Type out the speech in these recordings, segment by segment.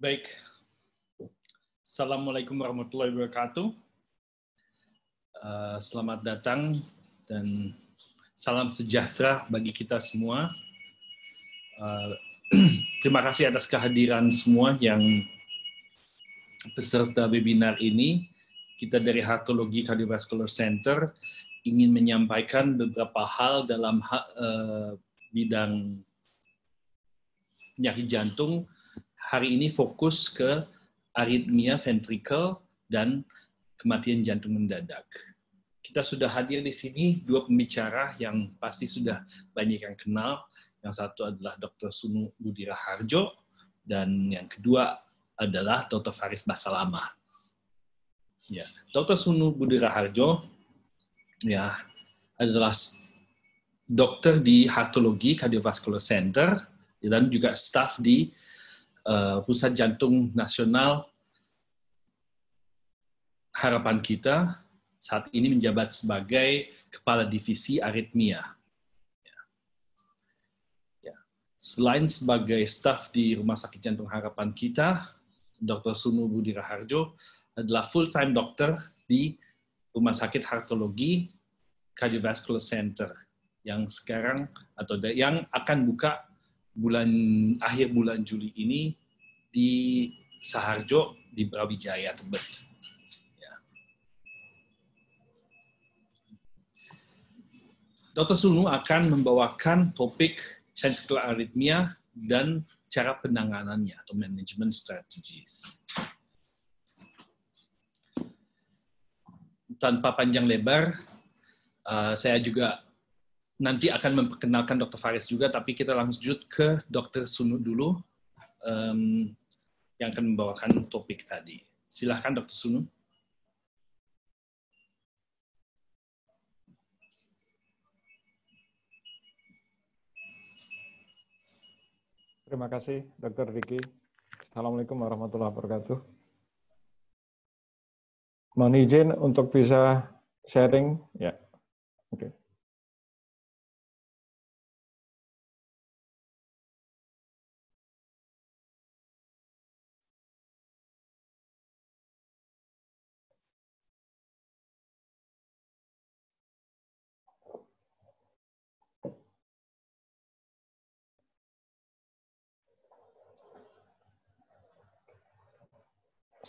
Baik. Assalamualaikum warahmatullahi wabarakatuh. Uh, selamat datang dan salam sejahtera bagi kita semua. Uh, terima kasih atas kehadiran semua yang peserta webinar ini. Kita dari Hartologi Cardiovascular Center ingin menyampaikan beberapa hal dalam uh, bidang penyakit jantung, hari ini fokus ke aritmia ventrikel dan kematian jantung mendadak. Kita sudah hadir di sini dua pembicara yang pasti sudah banyak yang kenal. Yang satu adalah Dr. Sunu Budira Harjo dan yang kedua adalah Dr. Faris Basalama. Ya, Dr. Sunu Budira Harjo ya adalah dokter di Hartologi Cardiovascular Center dan juga staff di Eh, pusat Jantung Nasional harapan kita saat ini menjabat sebagai Kepala Divisi Aritmia. Ya. Ya. Selain sebagai staf di Rumah Sakit Jantung Harapan kita, Dr. Sunu Budi Raharjo adalah full-time dokter di Rumah Sakit Hartologi Cardiovascular Center yang sekarang atau yang akan buka bulan akhir bulan Juli ini di Saharjo di Brawijaya Tebet. Ya. Dr. Sunu akan membawakan topik ventricular arrhythmia dan cara penanganannya atau management strategies. Tanpa panjang lebar, eh, saya juga nanti akan memperkenalkan Dr. Faris juga, tapi kita lanjut ke Dr. Sunu dulu um, yang akan membawakan topik tadi. Silahkan Dr. Sunu. Terima kasih, Dr. Riki. Assalamualaikum warahmatullahi wabarakatuh. Mohon izin untuk bisa sharing, ya. Oke. Okay.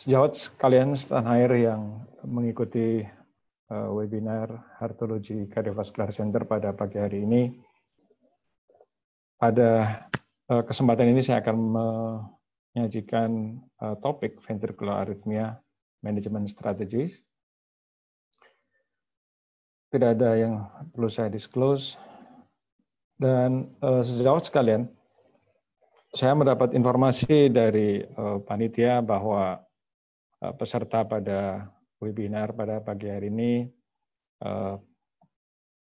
sejawat sekalian setan air yang mengikuti eh, webinar Hartologi Cardiovascular Center pada pagi hari ini. Pada eh, kesempatan ini saya akan menyajikan eh, topik ventricular arrhythmia management strategies. Tidak ada yang perlu saya disclose. Dan sejauh sekalian, saya mendapat informasi dari panitia bahwa Eh, peserta pada webinar pada pagi hari ini eh,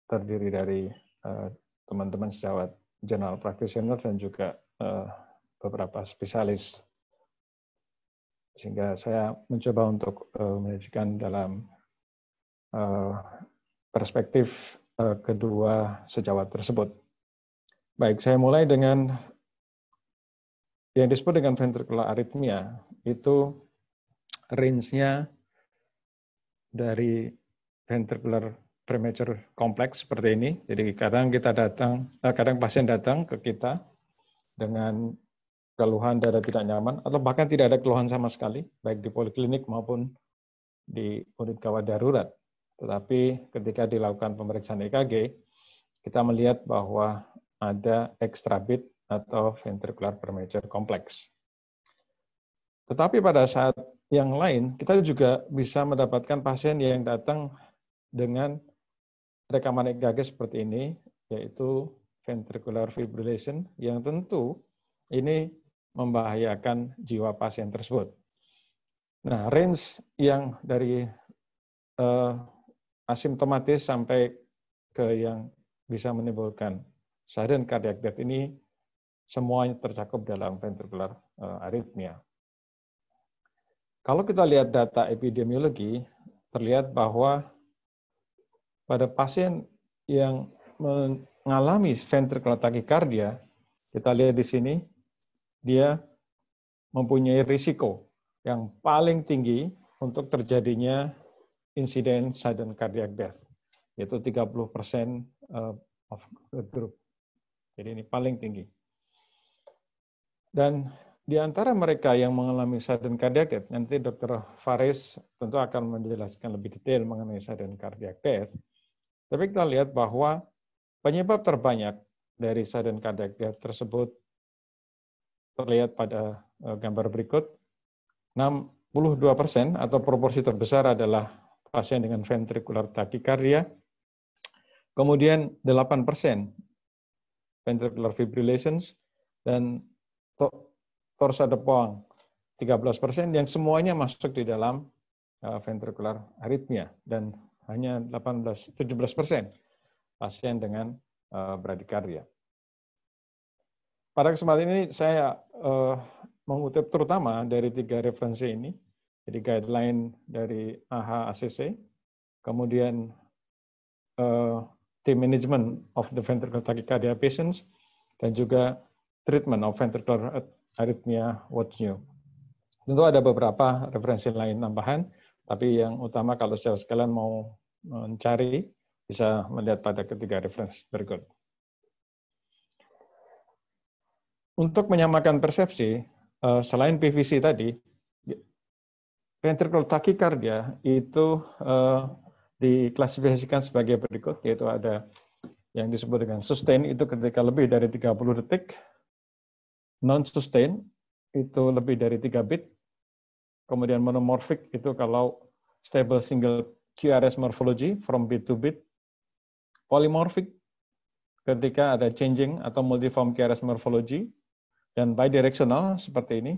terdiri dari eh, teman-teman sejawat general practitioner dan juga beberapa spesialis. Sehingga saya mencoba untuk menyajikan dalam perspektif kedua sejawat tersebut. Baik, saya mulai dengan yang disebut dengan ventricular aritmia itu range-nya dari ventricular premature kompleks seperti ini. Jadi kadang kita datang, eh, kadang pasien datang ke kita dengan keluhan dada tidak nyaman atau bahkan tidak ada keluhan sama sekali, baik di poliklinik maupun di unit gawat darurat. Tetapi ketika dilakukan pemeriksaan EKG, kita melihat bahwa ada extra bit atau ventricular premature kompleks. Tetapi pada saat yang lain, kita juga bisa mendapatkan pasien yang datang dengan rekaman EKG seperti ini, yaitu ventricular fibrillation, yang tentu ini membahayakan jiwa pasien tersebut. Nah, range yang dari uh, asimptomatis sampai ke yang bisa menimbulkan sudden cardiac death ini semuanya tercakup dalam ventricular uh, arrhythmia. Kalau kita lihat data epidemiologi, terlihat bahwa pada pasien yang mengalami ventricular tachycardia, kita lihat di sini, dia mempunyai risiko yang paling tinggi untuk terjadinya insiden sudden cardiac death, yaitu 30 persen eh, of the group. Jadi ini paling tinggi. Dan di antara mereka yang mengalami sudden cardiac death, nanti Dr. Faris tentu akan menjelaskan lebih detail mengenai sudden cardiac death. Tapi kita lihat bahwa penyebab terbanyak dari sudden cardiac death tersebut terlihat pada eh, gambar berikut. 62 persen atau proporsi terbesar adalah pasien dengan ventricular tachycardia. Kemudian 8 persen ventricular fibrillations dan torsadepong 13 persen yang semuanya masuk di dalam eh, ventricular arrhythmia dan hanya 18 17 persen pasien dengan eh, bradikardia. Pada kesempatan ini saya uh, mengutip terutama dari tiga referensi ini, jadi guideline dari AHACC, kemudian uh, team management of the ventricular tachycardia patients, dan juga treatment of ventricular aritmia, what's new. Tentu ada beberapa referensi lain tambahan, tapi yang utama kalau secara sekalian mau mencari, bisa melihat pada ketiga referensi berikut. Untuk menyamakan persepsi, eh, selain PVC tadi, ventricular tachycardia itu eh, diklasifikasikan sebagai berikut, yaitu ada yang disebut dengan sustain itu ketika lebih dari 30 detik non-sustain itu lebih dari 3 bit, kemudian monomorphic itu kalau stable single QRS morphology from bit to bit, polymorphic ketika ada changing atau multiform QRS morphology, dan bidirectional seperti ini.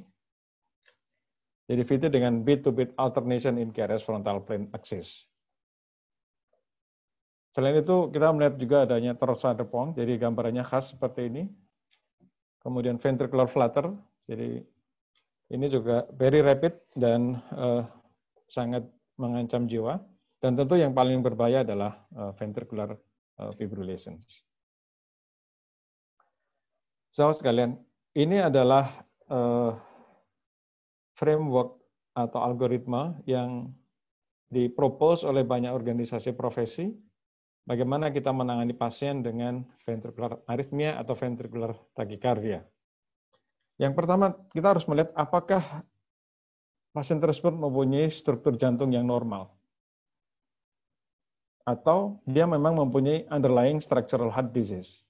Jadi fitur dengan bit to bit alternation in QRS frontal plane axis. Selain itu kita melihat juga adanya torsade depong, jadi gambarannya khas seperti ini, kemudian ventricular flutter. Jadi ini juga very rapid dan uh, sangat mengancam jiwa. Dan tentu yang paling berbahaya adalah uh, ventricular uh, fibrillation. Saudara so, sekalian, ini adalah uh, framework atau algoritma yang dipropose oleh banyak organisasi profesi bagaimana kita menangani pasien dengan ventricular arrhythmia atau ventricular tachycardia? Yang pertama, kita harus melihat apakah pasien tersebut mempunyai struktur jantung yang normal atau dia memang mempunyai underlying structural heart disease.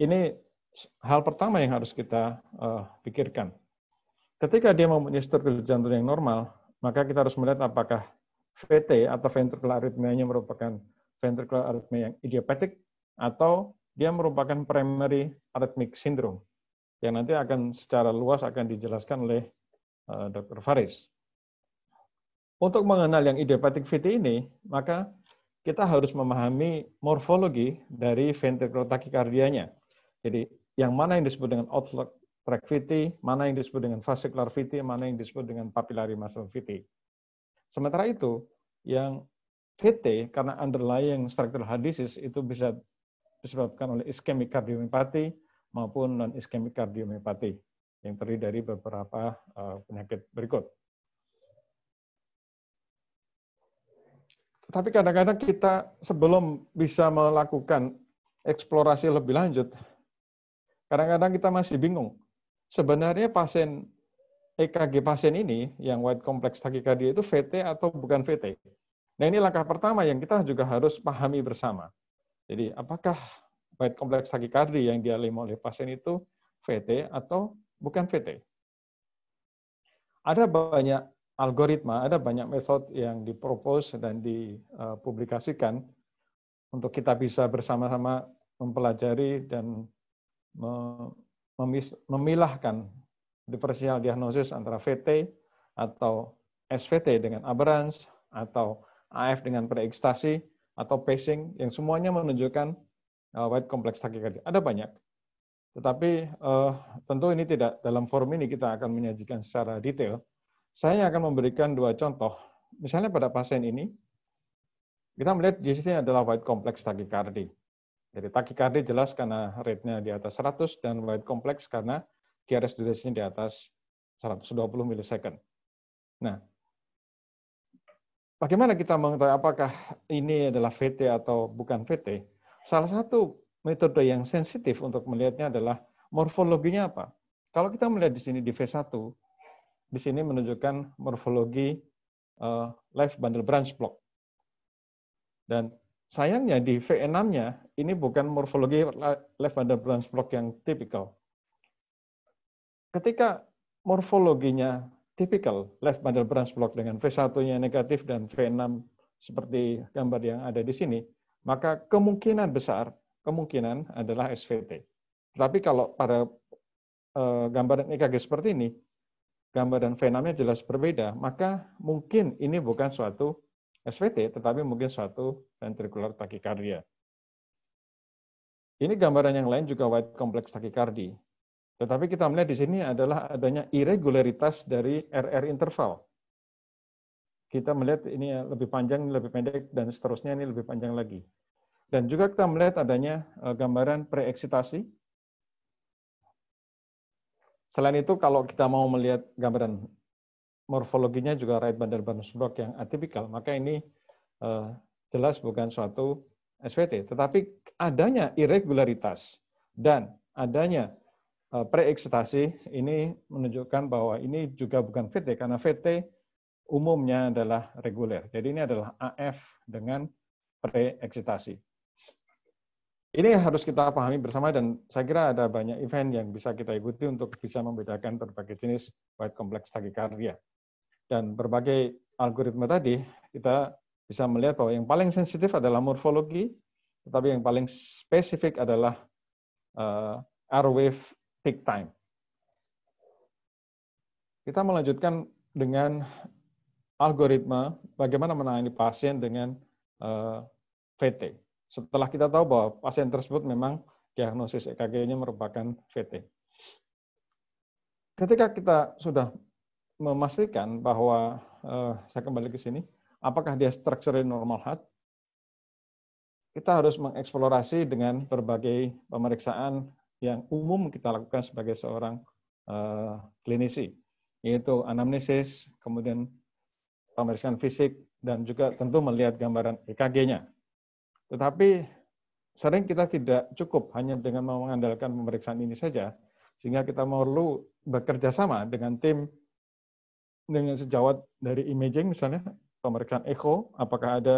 Ini hal pertama yang harus kita uh, pikirkan. Ketika dia mempunyai struktur jantung yang normal, maka kita harus melihat apakah VT atau ventricular arrhythmia-nya merupakan ventricular arrhythmia yang idiopatik atau dia merupakan primary arrhythmic syndrome yang nanti akan secara luas akan dijelaskan oleh uh, eh, Dr. Faris. Untuk mengenal yang idiopatik VT ini, maka kita harus memahami morfologi dari ventricular tachycardia-nya. Jadi yang mana yang disebut dengan outlook tract VT, mana yang disebut dengan fascicular VT, mana yang disebut dengan papillary muscle VT. Sementara itu, yang VT karena underlying structural heart disease itu bisa disebabkan oleh ischemic cardiomyopathy maupun non ischemic cardiomyopathy yang terdiri dari beberapa eh, penyakit berikut. Tapi kadang-kadang kita sebelum bisa melakukan eksplorasi lebih lanjut, kadang-kadang kita masih bingung. Sebenarnya pasien EKG pasien ini yang wide complex tachycardia itu VT atau bukan VT? Nah ini langkah pertama yang kita juga harus pahami bersama. Jadi apakah baik kompleks takikardi yang dialami oleh pasien itu VT atau bukan VT? Ada banyak algoritma, ada banyak metode yang dipropos dan dipublikasikan untuk kita bisa bersama-sama mempelajari dan memilahkan diferensial diagnosis antara VT atau SVT dengan aberrans atau AF dengan preekstasi atau pacing yang semuanya menunjukkan uh, white complex tachycardia. Ada banyak. Tetapi uh, tentu ini tidak dalam forum ini kita akan menyajikan secara detail. Saya akan memberikan dua contoh. Misalnya pada pasien ini, kita melihat di sini adalah white complex tachycardia. Jadi tachycardia jelas karena rate-nya di atas 100 dan white complex karena QRS durasinya di atas 120 milisecond. Nah, Bagaimana kita mengetahui apakah ini adalah VT atau bukan VT? Salah satu metode yang sensitif untuk melihatnya adalah morfologinya apa. Kalau kita melihat di sini di V1, di sini menunjukkan morfologi uh, eh, live bundle branch block. Dan sayangnya di V6-nya ini bukan morfologi live bundle branch block yang tipikal. Ketika morfologinya tipikal left bundle branch block dengan V1-nya negatif dan V6 seperti gambar yang ada di sini, maka kemungkinan besar, kemungkinan adalah SVT. Tapi kalau pada eh, gambaran EKG seperti ini, gambar dan V6-nya jelas berbeda, maka mungkin ini bukan suatu SVT, tetapi mungkin suatu ventricular tachycardia. Ini gambaran yang lain juga white complex tachycardia. Tetapi kita melihat di sini adalah adanya irregularitas dari RR interval. Kita melihat ini ya, lebih panjang, lebih pendek, dan seterusnya ini lebih panjang lagi. Dan juga kita melihat adanya e, gambaran preeksitasi. Selain itu, kalau kita mau melihat gambaran morfologinya juga right bundle bonus block yang atipikal, maka ini eh, jelas bukan suatu SVT. Tetapi adanya irregularitas dan adanya Eh, pre-ekstasi ini menunjukkan bahwa ini juga bukan VT ya, karena VT umumnya adalah reguler. Jadi ini adalah AF dengan pre-ekstasi. Ini harus kita pahami bersama dan saya kira ada banyak event yang bisa kita ikuti untuk bisa membedakan berbagai jenis white complex tachycardia. Dan berbagai algoritma tadi kita bisa melihat bahwa yang paling sensitif adalah morfologi, tetapi yang paling spesifik adalah uh, wave take time. Kita melanjutkan dengan algoritma bagaimana menangani pasien dengan uh, eh, VT. Setelah kita tahu bahwa pasien tersebut memang diagnosis EKG-nya merupakan VT. Ketika kita sudah memastikan bahwa uh, saya kembali ke sini, apakah dia structure normal heart? Kita harus mengeksplorasi dengan berbagai pemeriksaan yang umum kita lakukan sebagai seorang uh, klinisi, yaitu anamnesis, kemudian pemeriksaan fisik, dan juga tentu melihat gambaran EKG-nya. Tetapi sering kita tidak cukup hanya dengan mengandalkan pemeriksaan ini saja, sehingga kita perlu bekerja sama dengan tim dengan sejawat dari imaging misalnya pemeriksaan echo apakah ada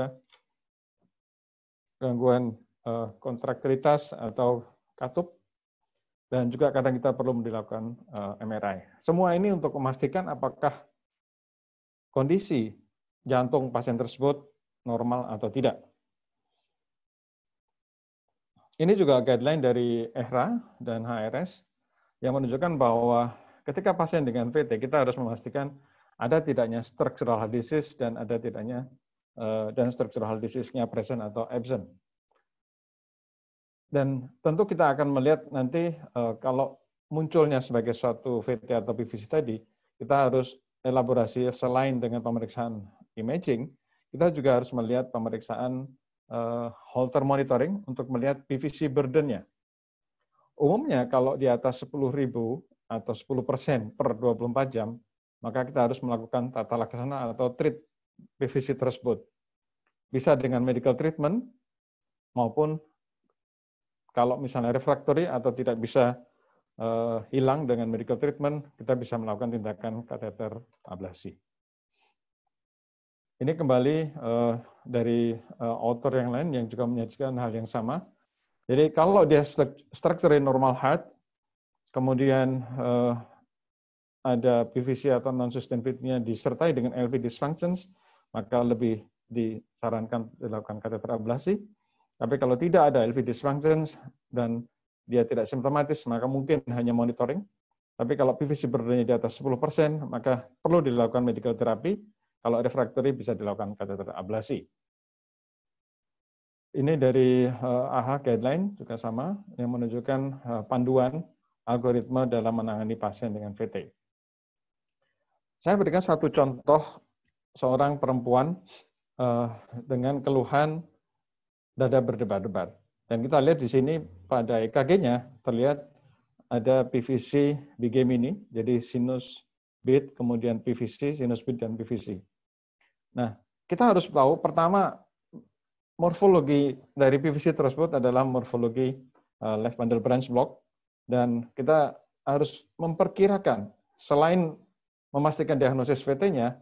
gangguan eh, kontraktilitas atau katup dan juga kadang kita perlu dilakukan eh, MRI. Semua ini untuk memastikan apakah kondisi jantung pasien tersebut normal atau tidak. Ini juga guideline dari EHRA dan HRS yang menunjukkan bahwa ketika pasien dengan PT kita harus memastikan ada tidaknya structural heart disease dan ada tidaknya eh, dan structural disease-nya present atau absent. Dan tentu kita akan melihat nanti eh, kalau munculnya sebagai suatu VT atau PVC tadi, kita harus elaborasi selain dengan pemeriksaan imaging, kita juga harus melihat pemeriksaan holter eh, monitoring untuk melihat PVC burden-nya. Umumnya kalau di atas 10.000 atau 10% per 24 jam, maka kita harus melakukan tata laksana atau treat PVC tersebut. Bisa dengan medical treatment maupun kalau misalnya refractory atau tidak bisa uh, hilang dengan medical treatment, kita bisa melakukan tindakan kateter ablasi. Ini kembali uh, dari uh, author yang lain yang juga menyajikan hal yang sama. Jadi kalau dia structure normal heart, kemudian uh, ada PVC atau non-sustained fitnya disertai dengan LV dysfunctions, maka lebih disarankan dilakukan kateter ablasi tapi kalau tidak ada LV dysfunction dan dia tidak simptomatis, maka mungkin hanya monitoring. Tapi kalau PVC burdennya di atas 10%, maka perlu dilakukan medical therapy. Kalau refractory bisa dilakukan kateter ablasi. Ini dari AHA eh, guideline juga sama yang menunjukkan eh, panduan algoritma dalam menangani pasien dengan VT. Saya berikan satu contoh seorang perempuan eh, dengan keluhan dada berdebar-debar. Dan kita lihat di sini pada EKG-nya terlihat ada PVC di game ini, jadi sinus bit, kemudian PVC, sinus bit, dan PVC. Nah, kita harus tahu pertama morfologi dari PVC tersebut adalah morfologi eh, left bundle branch block dan kita harus memperkirakan selain memastikan diagnosis VT-nya,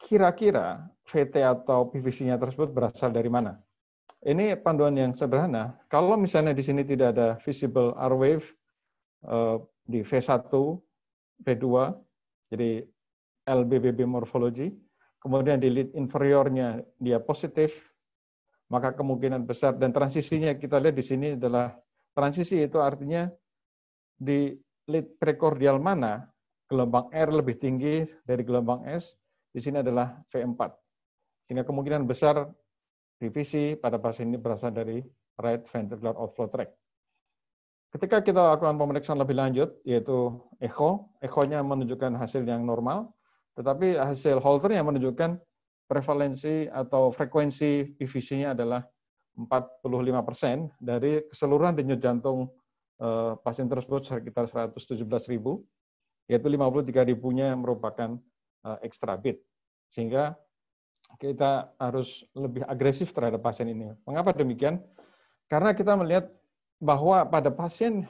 kira-kira VT atau PVC-nya tersebut berasal dari mana ini panduan yang sederhana. Kalau misalnya di sini tidak ada visible R wave eh, di V1, V2, jadi LBBB morphology, kemudian di lead inferiornya dia positif, maka kemungkinan besar dan transisinya kita lihat di sini adalah transisi itu artinya di lead prekordial mana gelombang R lebih tinggi dari gelombang S, di sini adalah V4. Sehingga kemungkinan besar divisi pada pasien ini berasal dari right ventricular outflow tract. Ketika kita lakukan pemeriksaan lebih lanjut, yaitu echo, echo-nya menunjukkan hasil yang normal, tetapi hasil Holter yang menunjukkan prevalensi atau frekuensi PVC-nya adalah 45% dari keseluruhan denyut jantung eh, pasien tersebut sekitar 117 ribu, yaitu 53 ribunya merupakan eh, extra bit. Sehingga kita harus lebih agresif terhadap pasien ini. Mengapa demikian? Karena kita melihat bahwa pada pasien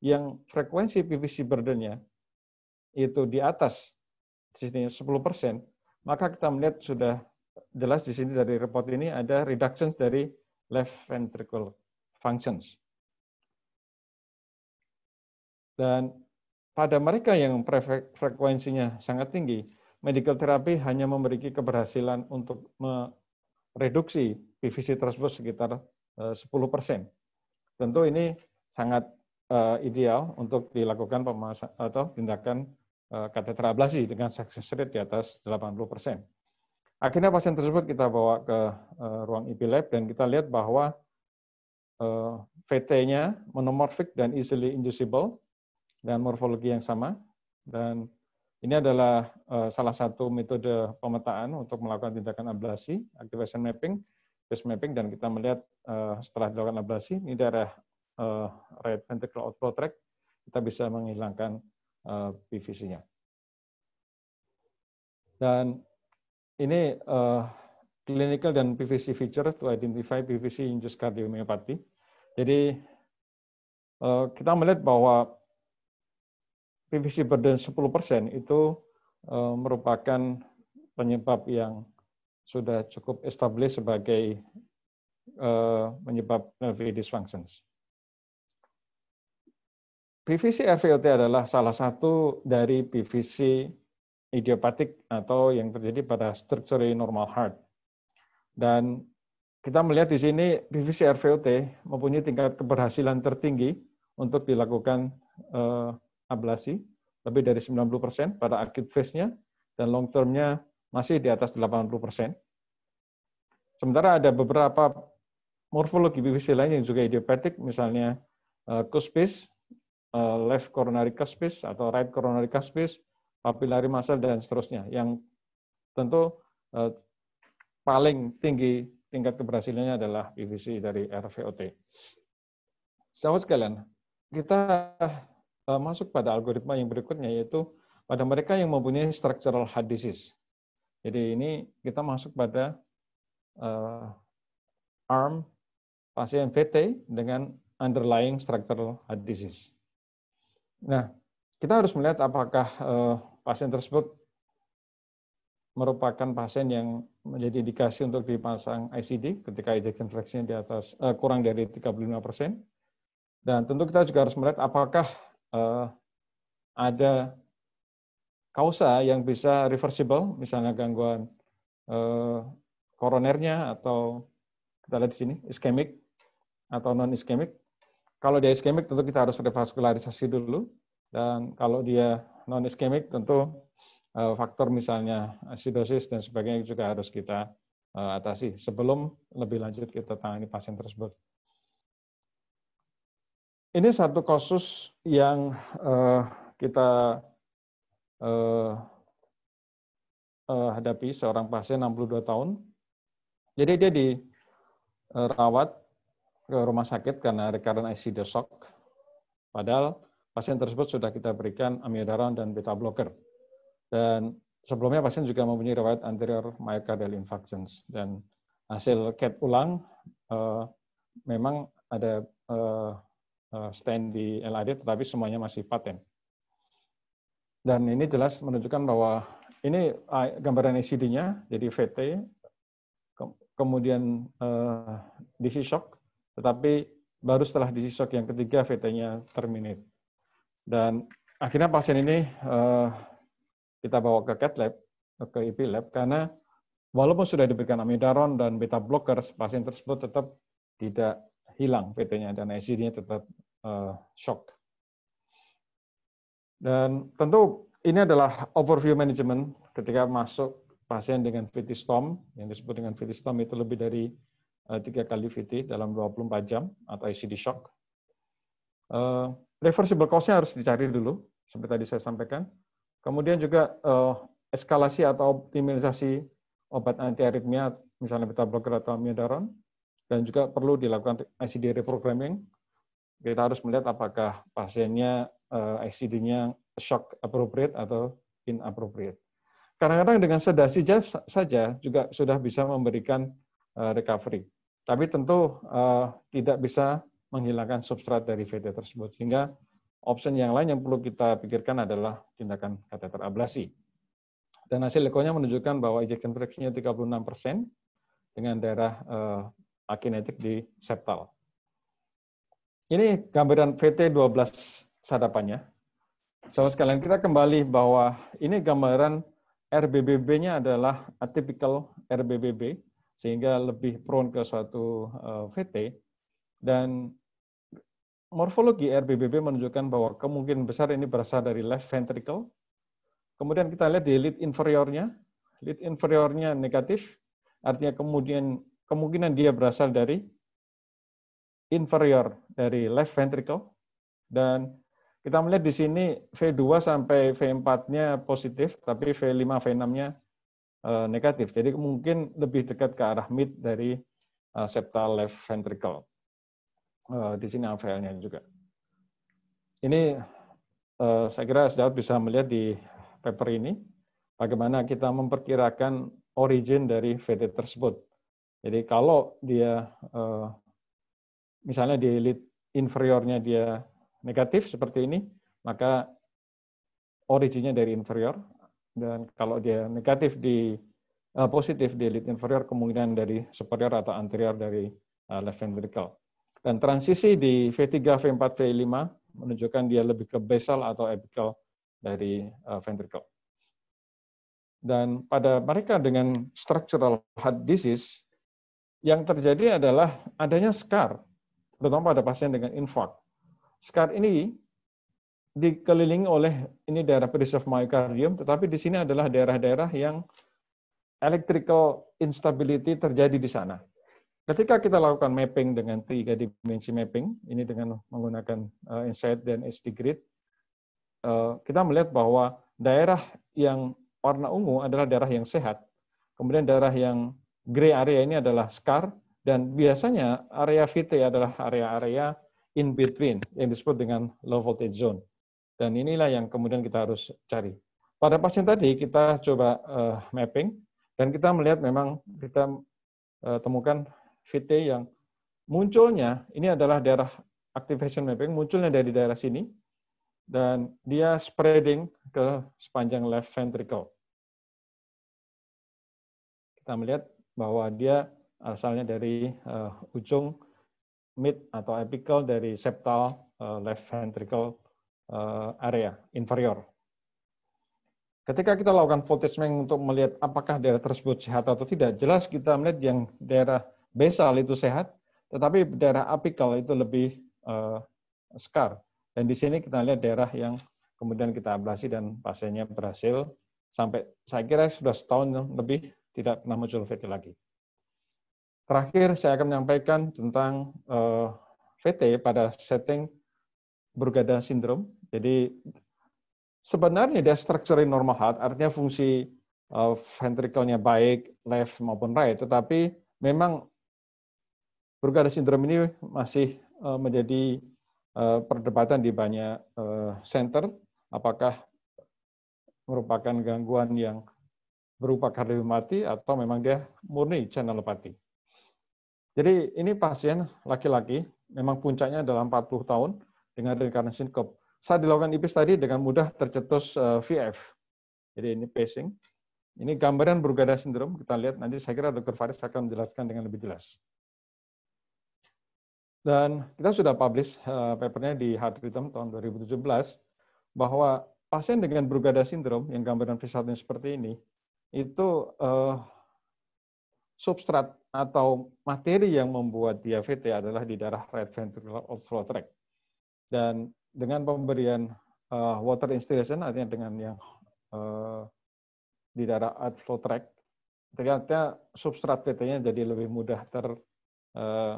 yang frekuensi PVC burden-nya itu di atas di sini 10 persen, maka kita melihat sudah jelas di sini dari report ini ada reductions dari left ventricle functions. Dan pada mereka yang frekuensinya sangat tinggi, medical therapy hanya memiliki keberhasilan untuk mereduksi PVC tersebut sekitar 10 eh, persen. Tentu ini sangat eh, ideal untuk dilakukan pemasa atau tindakan eh, kateter ablasi dengan success rate di atas 80 persen. Akhirnya pasien tersebut kita bawa ke ruang IP lab dan kita lihat bahwa VT-nya monomorphic dan easily inducible dan morfologi yang sama dan ini adalah eh, salah satu metode pemetaan untuk melakukan tindakan ablasi, activation mapping, phase mapping, dan kita melihat eh, setelah dilakukan ablasi, ini daerah uh, right ventricular outflow tract, kita bisa menghilangkan PVC-nya. Dan ini uh, clinical dan PVC feature to identify PVC induced cardiomyopathy. Jadi uh, kita melihat bahwa PVC burden 10% itu eh, merupakan penyebab yang sudah cukup established sebagai uh, penyebab nerve PVC RVOT adalah salah satu dari PVC idiopatik atau yang terjadi pada struktur normal heart. Dan kita melihat di sini PVC RVOT mempunyai tingkat keberhasilan tertinggi untuk dilakukan uh, ablasi lebih dari 90% pada acute phase-nya dan long term-nya masih di atas 80%. Sementara ada beberapa morfologi BVC lain yang juga idiopatik, misalnya uh, eh, cuspis, uh, eh, left coronary cuspis atau right coronary cuspis, papillary muscle dan seterusnya yang tentu uh, paling tinggi tingkat keberhasilannya adalah BVC dari RVOT. Selamat sekalian, kita Eh, masuk pada algoritma yang berikutnya yaitu pada mereka yang mempunyai structural heart disease. Jadi ini kita masuk pada uh, arm pasien VT dengan underlying structural heart disease. Nah, kita harus melihat apakah uh, pasien tersebut merupakan pasien yang menjadi indikasi untuk dipasang ICD ketika ejection fraction di atas uh, kurang dari 35 Dan tentu kita juga harus melihat apakah uh, ada kausa yang bisa reversible, misalnya gangguan uh, atau kita lihat di sini iskemik atau non iskemik. Kalau dia iskemik tentu kita harus revaskularisasi dulu dan kalau dia non iskemik tentu eh, faktor misalnya asidosis dan sebagainya juga harus kita atasi sebelum lebih lanjut kita tangani pasien tersebut. Ini satu kasus yang uh, kita uh, uh, hadapi seorang pasien 62 tahun. Jadi dia dirawat ke rumah sakit karena recurrent IC shock. Padahal pasien tersebut sudah kita berikan amiodaron dan beta blocker. Dan sebelumnya pasien juga mempunyai riwayat anterior myocardial infarctions. Dan hasil CAT ulang uh, memang ada uh, Eh, stand di LAD, tetapi semuanya masih paten. Ya. Dan ini jelas menunjukkan bahwa ini eh, gambaran ECD-nya, jadi VT, kemudian eh, DC shock, tetapi baru setelah DC shock yang ketiga VT-nya terminate. Dan akhirnya pasien ini kita bawa ke CAT lab, ke IP lab, karena walaupun sudah diberikan amidaron dan beta blocker, pasien tersebut tetap tidak hilang PT-nya dan ICD-nya tetap uh, shock. Dan tentu ini adalah overview management ketika masuk pasien dengan VT storm yang disebut dengan VT storm itu lebih dari eh, tiga kali VT dalam 24 jam atau ICD shock. Uh, reversible cause-nya harus dicari dulu, seperti tadi saya sampaikan. Kemudian juga uh, eskalasi atau optimalisasi obat antiaritmia, misalnya beta blocker atau amiodaron dan juga perlu dilakukan ICD reprogramming. Kita harus melihat apakah pasiennya eh, ICD-nya shock appropriate atau inappropriate. Kadang-kadang dengan sedasi saja juga sudah bisa memberikan eh, recovery. Tapi tentu eh, tidak bisa menghilangkan substrat dari VT tersebut. Sehingga opsi yang lain yang perlu kita pikirkan adalah tindakan kateter ablasi. Dan hasil ekonya menunjukkan bahwa ejection fraction-nya 36 dengan daerah akinetik di septal. Ini gambaran VT12 sadapannya. Sama sekalian kita kembali bahwa ini gambaran RBBB-nya adalah atypical RBBB, sehingga lebih prone ke suatu eh, VT. Dan morfologi RBBB menunjukkan bahwa kemungkinan besar ini berasal dari left ventricle. Kemudian kita lihat di lead inferiornya. Lead inferiornya negatif, artinya kemudian kemungkinan dia berasal dari inferior dari left ventricle dan kita melihat di sini V2 sampai V4-nya positif tapi V5 V6-nya eh, negatif. Jadi mungkin lebih dekat ke arah mid dari eh, septal left ventricle. Eh, di sini AVL-nya juga. Ini saya kira saudara bisa melihat di paper ini bagaimana kita memperkirakan origin dari VT tersebut jadi kalau dia eh, misalnya di lead inferiornya dia negatif seperti ini, maka originnya dari inferior dan kalau dia negatif di eh, positif di lead inferior kemungkinan dari superior atau anterior dari eh, left ventricle. Dan transisi di V3, V4, V5 menunjukkan dia lebih ke basal atau apical dari ventricle. Dan pada mereka dengan structural heart disease yang terjadi adalah adanya scar, terutama pada pasien dengan infark. Scar ini dikelilingi oleh ini daerah preserve myocardium, tetapi di sini adalah daerah-daerah yang electrical instability terjadi di sana. Ketika kita lakukan mapping dengan tiga dimensi mapping, ini dengan menggunakan uh, Insight dan HD Grid, uh, eh, kita melihat bahwa daerah yang warna ungu adalah daerah yang sehat, kemudian daerah yang Gray area ini adalah scar dan biasanya area VT adalah area-area in between yang disebut dengan low voltage zone. Dan inilah yang kemudian kita harus cari. Pada pasien tadi kita coba uh, mapping dan kita melihat memang kita uh, temukan VT yang munculnya ini adalah daerah activation mapping munculnya dari daerah sini dan dia spreading ke sepanjang left ventricle. Kita melihat bahwa dia asalnya dari uh, ujung mid atau apical dari septal uh, left ventricle uh, area inferior. Ketika kita lakukan voltage mapping untuk melihat apakah daerah tersebut sehat atau tidak, jelas kita melihat yang daerah basal itu sehat, tetapi daerah apical itu lebih uh, scar. Dan di sini kita lihat daerah yang kemudian kita ablasi dan pasiennya berhasil sampai saya kira sudah setahun lebih tidak pernah muncul VT lagi. Terakhir, saya akan menyampaikan tentang uh, eh, VT pada setting Brugada syndrome. Jadi sebenarnya dia structure normal heart, artinya fungsi uh, eh, ventrikelnya baik left maupun right, tetapi memang Brugada syndrome ini masih uh, menjadi uh, perdebatan di banyak uh, center apakah merupakan gangguan yang berupa kardiomyopati atau memang dia murni channel lepati. Jadi ini pasien laki-laki, memang puncaknya dalam 40 tahun dengan rekanan sinkop. Saat dilakukan IPS tadi dengan mudah tercetus eh, VF. Jadi ini pacing. Ini gambaran Brugada sindrom, kita lihat nanti saya kira Dr. Faris akan menjelaskan dengan lebih jelas. Dan kita sudah publish eh, papernya di Heart Rhythm tahun 2017 bahwa pasien dengan Brugada sindrom yang gambaran visualnya seperti ini, itu eh, substrat atau materi yang membuat dia VT ya adalah di darah right ventricular outflow tract. Dan dengan pemberian eh, water instillation, artinya dengan yang eh, di darah outflow tract, ternyata substrat VT-nya jadi lebih mudah ter eh,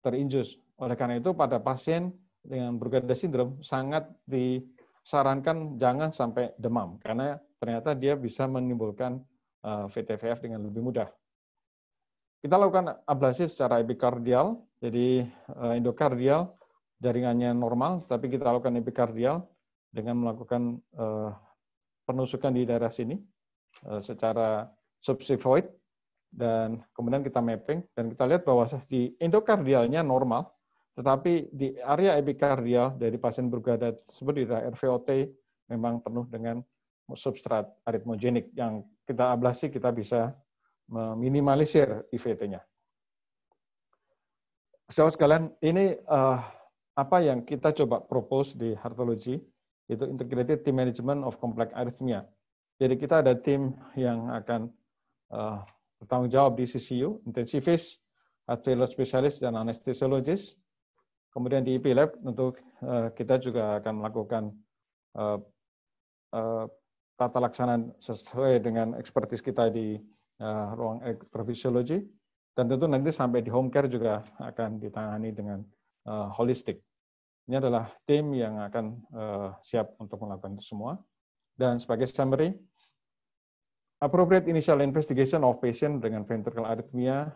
terinjus. Oleh karena itu, pada pasien dengan Brugada syndrome sangat disarankan jangan sampai demam, karena ternyata dia bisa menimbulkan eh, VTVF dengan lebih mudah. Kita lakukan ablasi secara epikardial, jadi eh, endokardial jaringannya normal, tapi kita lakukan epikardial dengan melakukan eh, penusukan di daerah sini secara subsifoid dan kemudian kita mapping dan kita lihat bahwa di endokardialnya normal, tetapi di area epikardial dari pasien bergadat tersebut daerah RVOT memang penuh dengan substrat aritmogenik yang kita ablasi kita bisa meminimalisir IVT-nya. Saudara sekalian, ini uh, apa yang kita coba propose di Heartology itu integrated team management of complex arrhythmia. Jadi kita ada tim yang akan uh, bertanggung jawab di CCU, intensivis, heart failure specialist dan anestesiologis. Kemudian di ip e Lab untuk uh, kita juga akan melakukan uh, uh, tata laksana sesuai dengan ekspertis kita di uh, ruang electrophysiology. Dan tentu nanti sampai di home care juga akan ditangani dengan uh, holistik. Ini adalah tim yang akan uh, siap untuk melakukan itu semua. Dan sebagai summary, appropriate initial investigation of patient dengan ventricular arrhythmia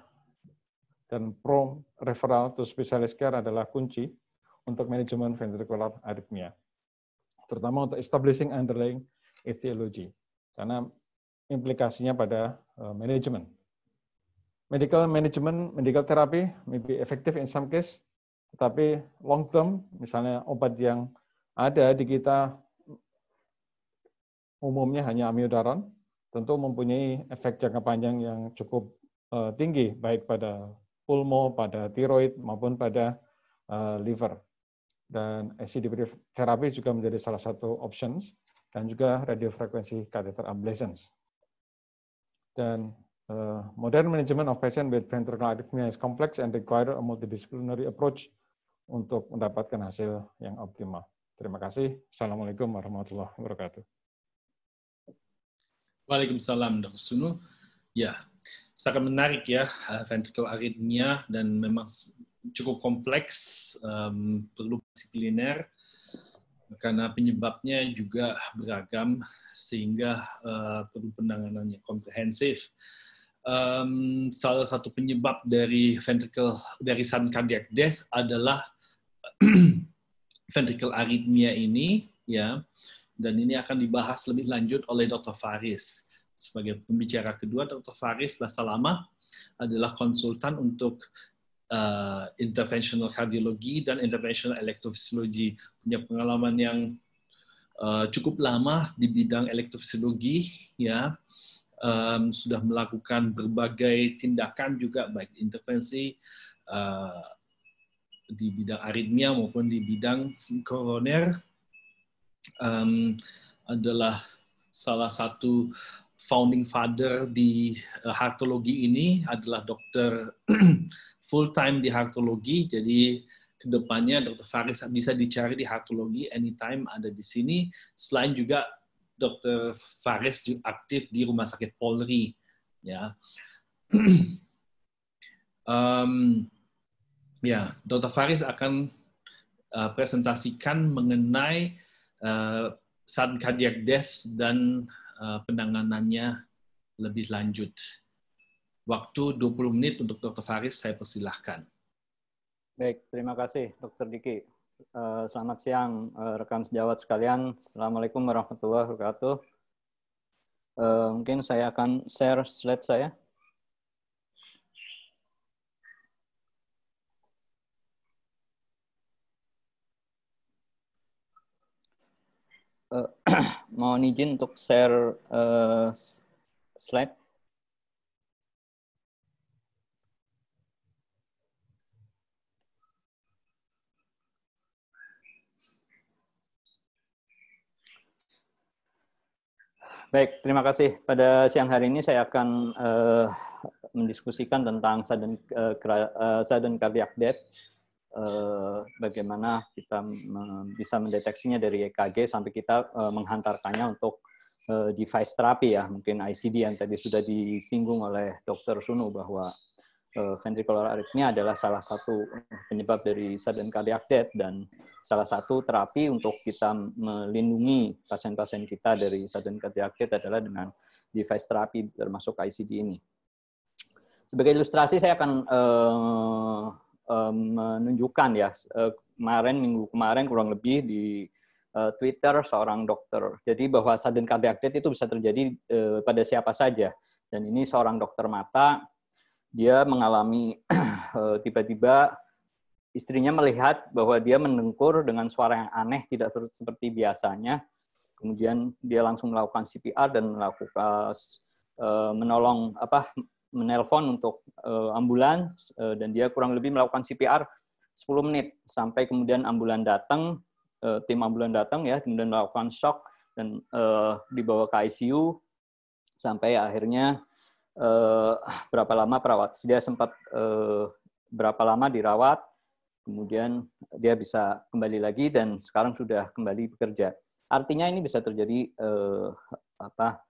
dan prompt referral to specialist care adalah kunci untuk manajemen ventricular arrhythmia. Terutama untuk establishing underlying etiologi karena implikasinya pada eh, manajemen. Medical management, medical therapy maybe effective in some case, tetapi long term, misalnya obat yang ada di kita umumnya hanya amiodaron, tentu mempunyai efek jangka panjang yang cukup eh, tinggi, baik pada pulmo, pada tiroid, maupun pada eh, liver. Dan acid therapy juga menjadi salah satu options dan juga radio frekuensi catheter ablations. Dan uh, modern management of patient with ventricular arrhythmia is complex and require a multidisciplinary approach untuk mendapatkan hasil yang optimal. Terima kasih. Assalamualaikum warahmatullahi wabarakatuh. Waalaikumsalam, Dr. Sunu. Ya, sangat menarik ya eh, ventricular arrhythmia dan memang cukup kompleks, um, perlu disipliner karena penyebabnya juga beragam sehingga uh, perlu penanganannya komprehensif. Um, salah satu penyebab dari ventricle dari sudden cardiac death adalah ventricle aritmia ini ya dan ini akan dibahas lebih lanjut oleh Dr. Faris. Sebagai pembicara kedua Dr. Faris Basalama lama adalah konsultan untuk uh, interventional kardiologi dan interventional elektrofisiologi. Punya pengalaman yang uh, cukup lama di bidang elektrofisiologi, ya. Um, sudah melakukan berbagai tindakan juga baik intervensi uh, di bidang aritmia maupun di bidang koroner um, adalah salah satu founding father di uh, hartologi ini adalah dokter full time di hartologi. Jadi kedepannya Dokter Faris bisa dicari di hartologi anytime ada di sini. Selain juga Dokter Faris juga aktif di Rumah Sakit Polri. Ya. um, ya, Dr. Faris akan uh, presentasikan mengenai uh, sudden cardiac death dan Eh, penanganannya lebih lanjut. Waktu 20 menit untuk Dr. Faris, saya persilahkan. Baik, terima kasih Dr. Diki. Eh, selamat siang eh, rekan sejawat sekalian. Assalamualaikum warahmatullahi wabarakatuh. Mungkin saya akan share slide saya. mau izin untuk share uh, slide. Baik, terima kasih. Pada siang hari ini saya akan uh, mendiskusikan tentang sudden, uh, sudden cardiac death Eh, bagaimana kita bisa mendeteksinya dari EKG sampai kita eh, menghantarkannya untuk eh, device terapi ya mungkin ICD yang tadi sudah disinggung oleh Dr. Sunu bahwa ventricular arrhythmia adalah salah satu penyebab dari sudden cardiac death dan salah satu terapi untuk kita melindungi pasien-pasien kita dari sudden cardiac death adalah dengan device terapi termasuk ICD ini. Sebagai ilustrasi saya akan uh, Eh, menunjukkan ya eh, kemarin minggu kemarin kurang lebih di eh, Twitter seorang dokter. Jadi bahwa sudden cardiac death itu bisa terjadi pada siapa saja. Dan ini seorang dokter mata dia mengalami tiba-tiba istrinya melihat bahwa dia mendengkur dengan suara yang aneh tidak seperti biasanya. Kemudian dia langsung melakukan CPR dan melakukan menolong apa menelpon untuk uh, ambulans uh, dan dia kurang lebih melakukan CPR 10 menit sampai kemudian ambulans datang, uh, tim ambulans datang ya, kemudian melakukan shock dan uh, dibawa ke ICU sampai akhirnya uh, berapa lama perawat? Dia sempat uh, berapa lama dirawat, kemudian dia bisa kembali lagi dan sekarang sudah kembali bekerja. Artinya ini bisa terjadi uh, apa?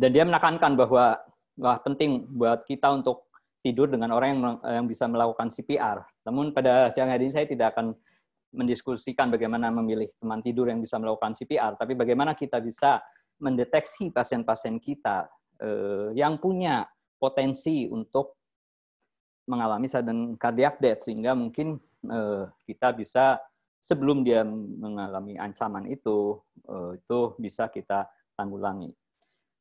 Dan dia menekankan bahwa nggak penting buat kita untuk tidur dengan orang yang, yang bisa melakukan CPR. Namun pada siang hari ini saya tidak akan mendiskusikan bagaimana memilih teman tidur yang bisa melakukan CPR, tapi bagaimana kita bisa mendeteksi pasien-pasien kita eh, yang punya potensi untuk mengalami sudden cardiac death sehingga mungkin eh, kita bisa sebelum dia mengalami ancaman itu eh, itu bisa kita tanggulangi.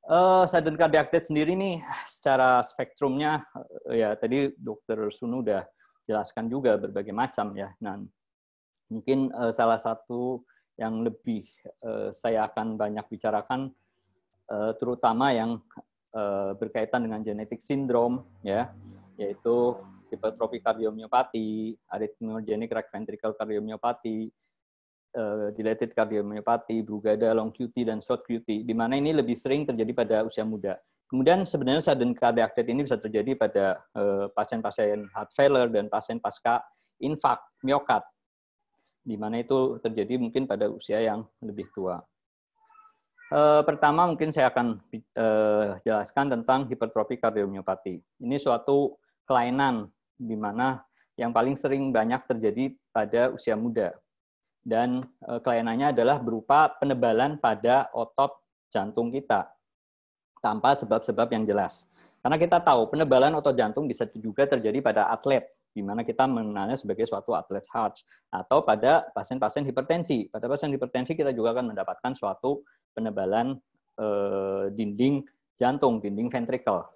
Uh, eh, sudden cardiac death sendiri nih secara spektrumnya eh, ya tadi dokter Sunu udah jelaskan juga berbagai macam ya. Nah, mungkin uh, salah satu yang lebih uh, saya akan banyak bicarakan uh, terutama yang uh, berkaitan dengan genetik sindrom ya, yaitu hipertrofi kardiomiopati, arrhythmogenic right ventricular kardiomiopati, dilated eh, kardiomyopati, Brugada, long QT, dan short QT, di mana ini lebih sering terjadi pada usia muda. Kemudian sebenarnya sudden cardiac death ini bisa terjadi pada eh, pasien-pasien uh, heart failure dan pasien pasca infak miokard, di mana itu terjadi mungkin pada usia yang lebih tua. Uh, pertama mungkin saya akan uh, jelaskan tentang hipertrofi kardiomyopati. Ini suatu kelainan di mana yang paling sering banyak terjadi pada usia muda dan eh, kelainannya adalah berupa penebalan pada otot jantung kita tanpa sebab-sebab yang jelas. Karena kita tahu penebalan otot jantung bisa juga terjadi pada atlet, di mana kita mengenalnya sebagai suatu atlet heart, atau pada pasien-pasien hipertensi. Pada pasien hipertensi kita juga akan mendapatkan suatu penebalan eh, dinding jantung, dinding ventricle.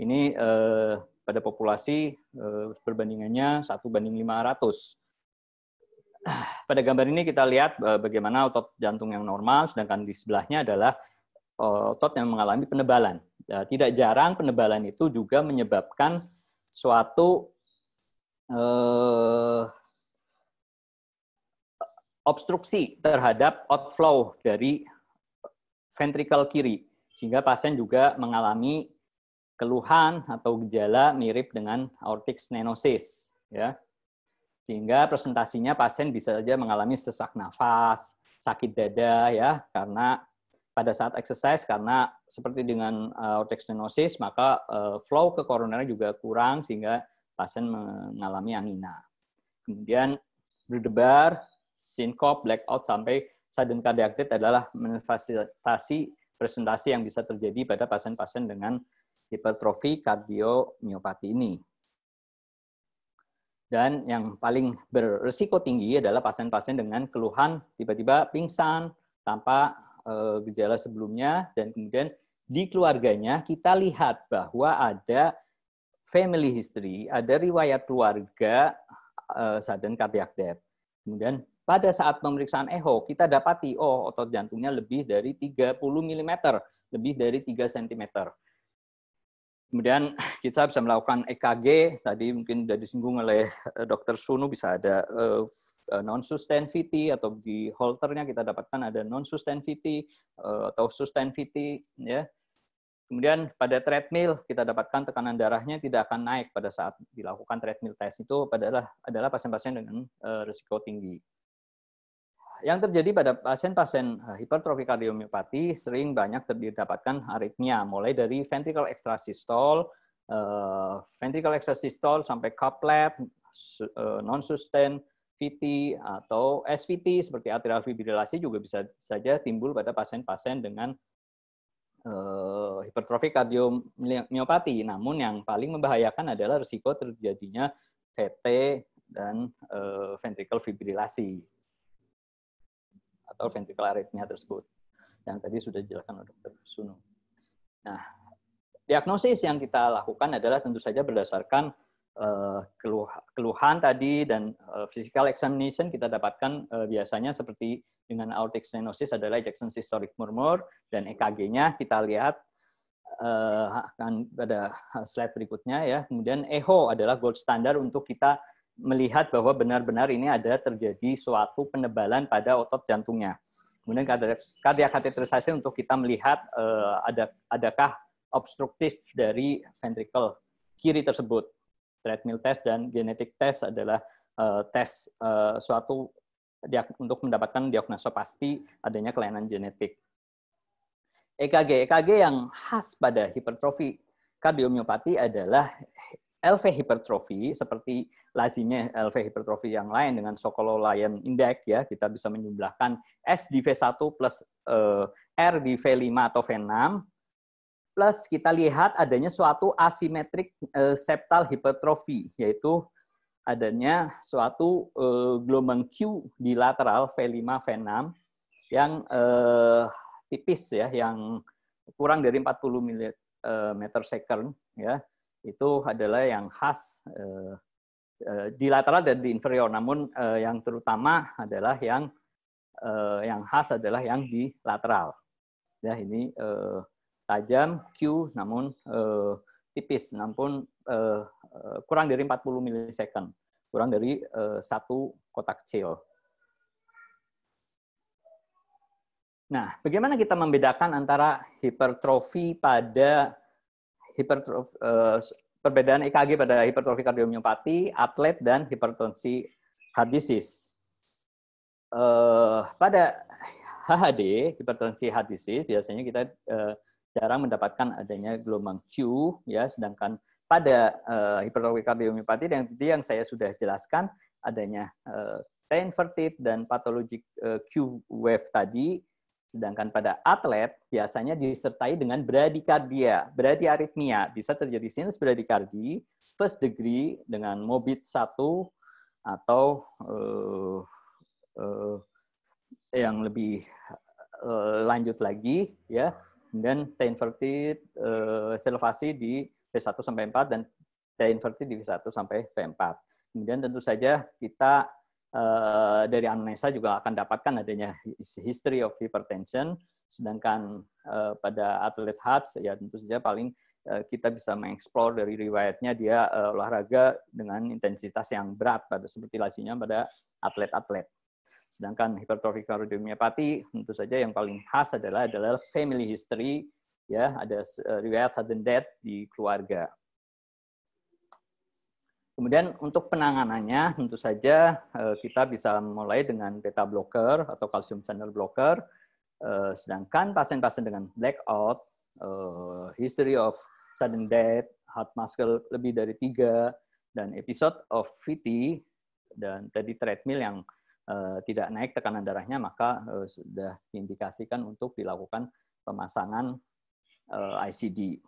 Ini eh, pada populasi eh, perbandingannya 1 banding 500 pada gambar ini kita lihat eh, bagaimana otot jantung yang normal, sedangkan di sebelahnya adalah eh, otot yang mengalami penebalan. Eh, tidak jarang penebalan itu juga menyebabkan suatu obstruksi terhadap outflow dari ventrikel kiri, sehingga pasien juga mengalami keluhan atau gejala mirip dengan aortic stenosis. Ya, sehingga presentasinya pasien bisa saja mengalami sesak nafas, sakit dada ya karena pada saat exercise karena seperti dengan eh, aortic stenosis maka eh, flow ke koroner juga kurang sehingga pasien mengalami angina. Kemudian berdebar, syncope, blackout sampai sudden cardiac death adalah manifestasi presentasi yang bisa terjadi pada pasien-pasien dengan hipertrofi kardiomiopati ini. Dan yang paling berisiko tinggi adalah pasien-pasien dengan keluhan tiba-tiba pingsan tanpa eh, gejala sebelumnya dan kemudian di keluarganya kita lihat bahwa ada family history, ada riwayat keluarga eh, sudden cardiac death. Kemudian pada saat pemeriksaan echo kita dapati oh otot jantungnya lebih dari 30 mm, lebih dari 3 cm. Kemudian kita bisa melakukan EKG, tadi mungkin sudah disinggung oleh eh, Dr. Sunu, bisa ada eh, eh, non sustainability atau di holternya kita dapatkan ada non sustainability atau sustainability. Ya. Kemudian pada treadmill kita dapatkan tekanan darahnya tidak akan naik pada saat dilakukan treadmill test itu adalah pasien-pasien dengan risiko tinggi yang terjadi pada pasien-pasien eh, hipertrofi kardiomiopati sering banyak terdapatkan aritmia, mulai dari ventricle extrasistol, uh, eh, ventricle extrasistol sampai caplap, uh, eh, non-sustained VT atau SVT seperti atrial fibrilasi juga bisa saja timbul pada pasien-pasien dengan uh, hipertrofi kardiomiopati. Namun yang paling membahayakan adalah risiko terjadinya VT dan uh, ventricle fibrilasi atau ventricular arrhythmia tersebut yang tadi sudah dijelaskan oleh Dr. Suno. Nah, diagnosis yang kita lakukan adalah tentu saja berdasarkan eh, keluhan tadi dan eh, physical examination kita dapatkan eh, biasanya seperti dengan aortic stenosis adalah Jackson systolic murmur dan EKG-nya kita lihat akan pada slide berikutnya ya. Kemudian echo adalah gold standard untuk kita melihat bahwa benar-benar ini ada terjadi suatu penebalan pada otot jantungnya. Kemudian kardiak catheterisasi untuk kita melihat uh, ada adakah obstruktif dari ventrikel kiri tersebut. Treadmill test dan genetic test adalah uh, tes uh, suatu untuk mendapatkan diagnosis pasti adanya kelainan genetik. EKG, EKG yang khas pada hipertrofi kardiomyopati adalah LV hipertrofi seperti lazimnya LV hipertrofi yang lain dengan Sokolow Lion Index ya kita bisa menjumlahkan S di V1 plus uh, R di V5 atau V6 plus kita lihat adanya suatu asimetrik uh, eh, septal hipertrofi yaitu adanya suatu uh, gelombang Q di lateral V5 V6 yang uh, tipis ya yang kurang dari 40 mm second ya itu adalah yang khas uh, Eh, di lateral dan di inferior. Namun eh, yang terutama adalah yang eh, yang khas adalah yang di lateral. Ya ini tajam Q namun tipis, namun kurang dari 40 milisecond, kurang dari satu kotak kecil. Nah, bagaimana kita membedakan antara hipertrofi pada hipertrofi, perbedaan EKG pada hipertrofi kardiomyopati atlet, dan hipertensi heart disease. Uh, pada HHD, hipertensi heart disease, biasanya kita uh, jarang mendapatkan adanya gelombang Q, ya, sedangkan pada uh, hipertrofi kardiomyopati yang yang saya sudah jelaskan adanya uh, t invertit dan patologic uh, Q wave tadi Sedangkan pada atlet biasanya disertai dengan bradikardia, bradiaritmia. Bisa terjadi sinus bradikardi first degree dengan mobit 1 atau uh, uh, yang lebih eh, lanjut lagi ya. Kemudian T-inverted uh, selevasi di V1 sampai 4 dan T-inverted di V1 sampai V4. Kemudian tentu saja kita Eh, dari anamnesa juga akan dapatkan adanya history of hypertension. Sedangkan uh, pada atlet heart ya tentu saja paling uh, kita bisa mengeksplor dari riwayatnya dia uh, olahraga dengan intensitas yang berat pada seperti lasinya pada atlet-atlet. Sedangkan hipertrofi kardiomiopati tentu saja yang paling khas adalah adalah family history ya ada riwayat sudden death di keluarga. Kemudian untuk penanganannya tentu saja eh, kita bisa mulai dengan beta blocker atau kalsium channel blocker. Eh, sedangkan pasien-pasien dengan blackout, eh, history of sudden death, heart muscle lebih dari tiga, dan episode of VT dan tadi treadmill yang tidak naik tekanan darahnya maka sudah diindikasikan untuk dilakukan pemasangan ICD.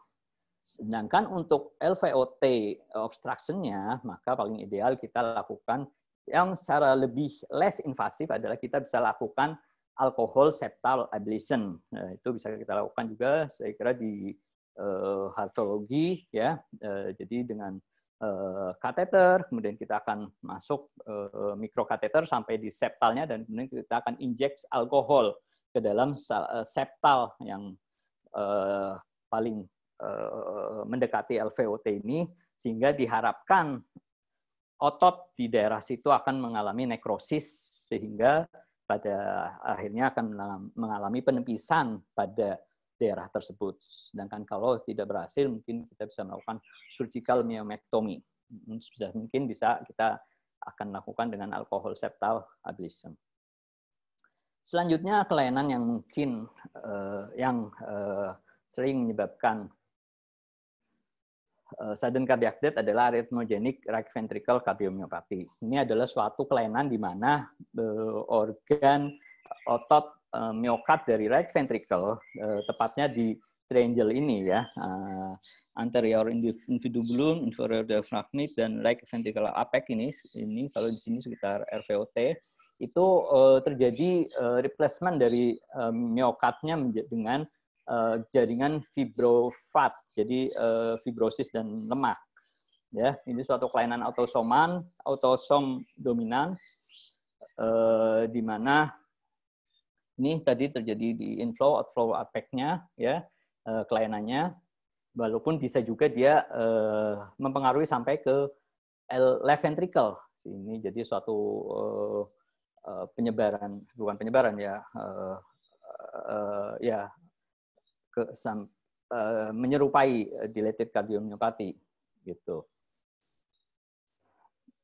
Sedangkan untuk LVOT eh, obstruction-nya, maka paling ideal kita lakukan yang secara lebih less invasif adalah kita bisa lakukan alkohol septal ablation. Nah, itu bisa kita lakukan juga saya kira di uh, hartologi ya. Uh, jadi dengan uh, kateter, kemudian kita akan masuk uh, mikrokateter sampai di septalnya dan kemudian kita akan inject alkohol ke dalam septal yang uh, paling Eh, mendekati LVOT ini sehingga diharapkan otot di daerah situ akan mengalami nekrosis sehingga pada akhirnya akan mengalami penepisan pada daerah tersebut. Sedangkan kalau tidak berhasil mungkin kita bisa melakukan surgical myomectomy. Hmm, mungkin bisa kita akan lakukan dengan alkohol septal ablation. Selanjutnya kelainan yang mungkin eh, yang eh, sering menyebabkan Eh, sudden cardiac death adalah arrhythmogenic right ventricle cardiomyopathy. Ini adalah suatu kelainan di mana eh, organ otot eh, miokard dari right ventricle, tepatnya di triangle ini ya, anterior infundibulum, inferior diaphragmic dan right ventricle apex ini, ini kalau di sini sekitar RVOT itu terjadi replacement dari miokardnya dengan uh, jaringan fibrofat, jadi uh, fibrosis dan lemak. Ya, ini suatu kelainan autosoman, autosom dominan, uh, di mana ini tadi terjadi di inflow outflow apeknya, ya uh, kelainannya, walaupun bisa juga dia uh, mempengaruhi sampai ke left ventricle. Ini jadi suatu uh, penyebaran bukan penyebaran ya uh, uh, ya ke, sam, uh, eh, menyerupai eh, dilated kardiomyopati gitu.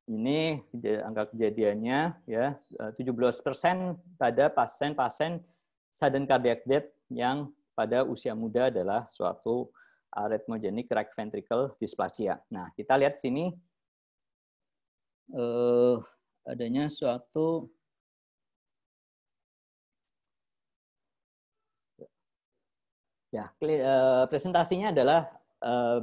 Ini angka kejadiannya ya 17% eh, pada pasien-pasien sudden cardiac death yang pada usia muda adalah suatu arrhythmogenic right ventricle dysplasia. Nah, kita lihat sini eh, adanya suatu Ya, eh, presentasinya adalah eh,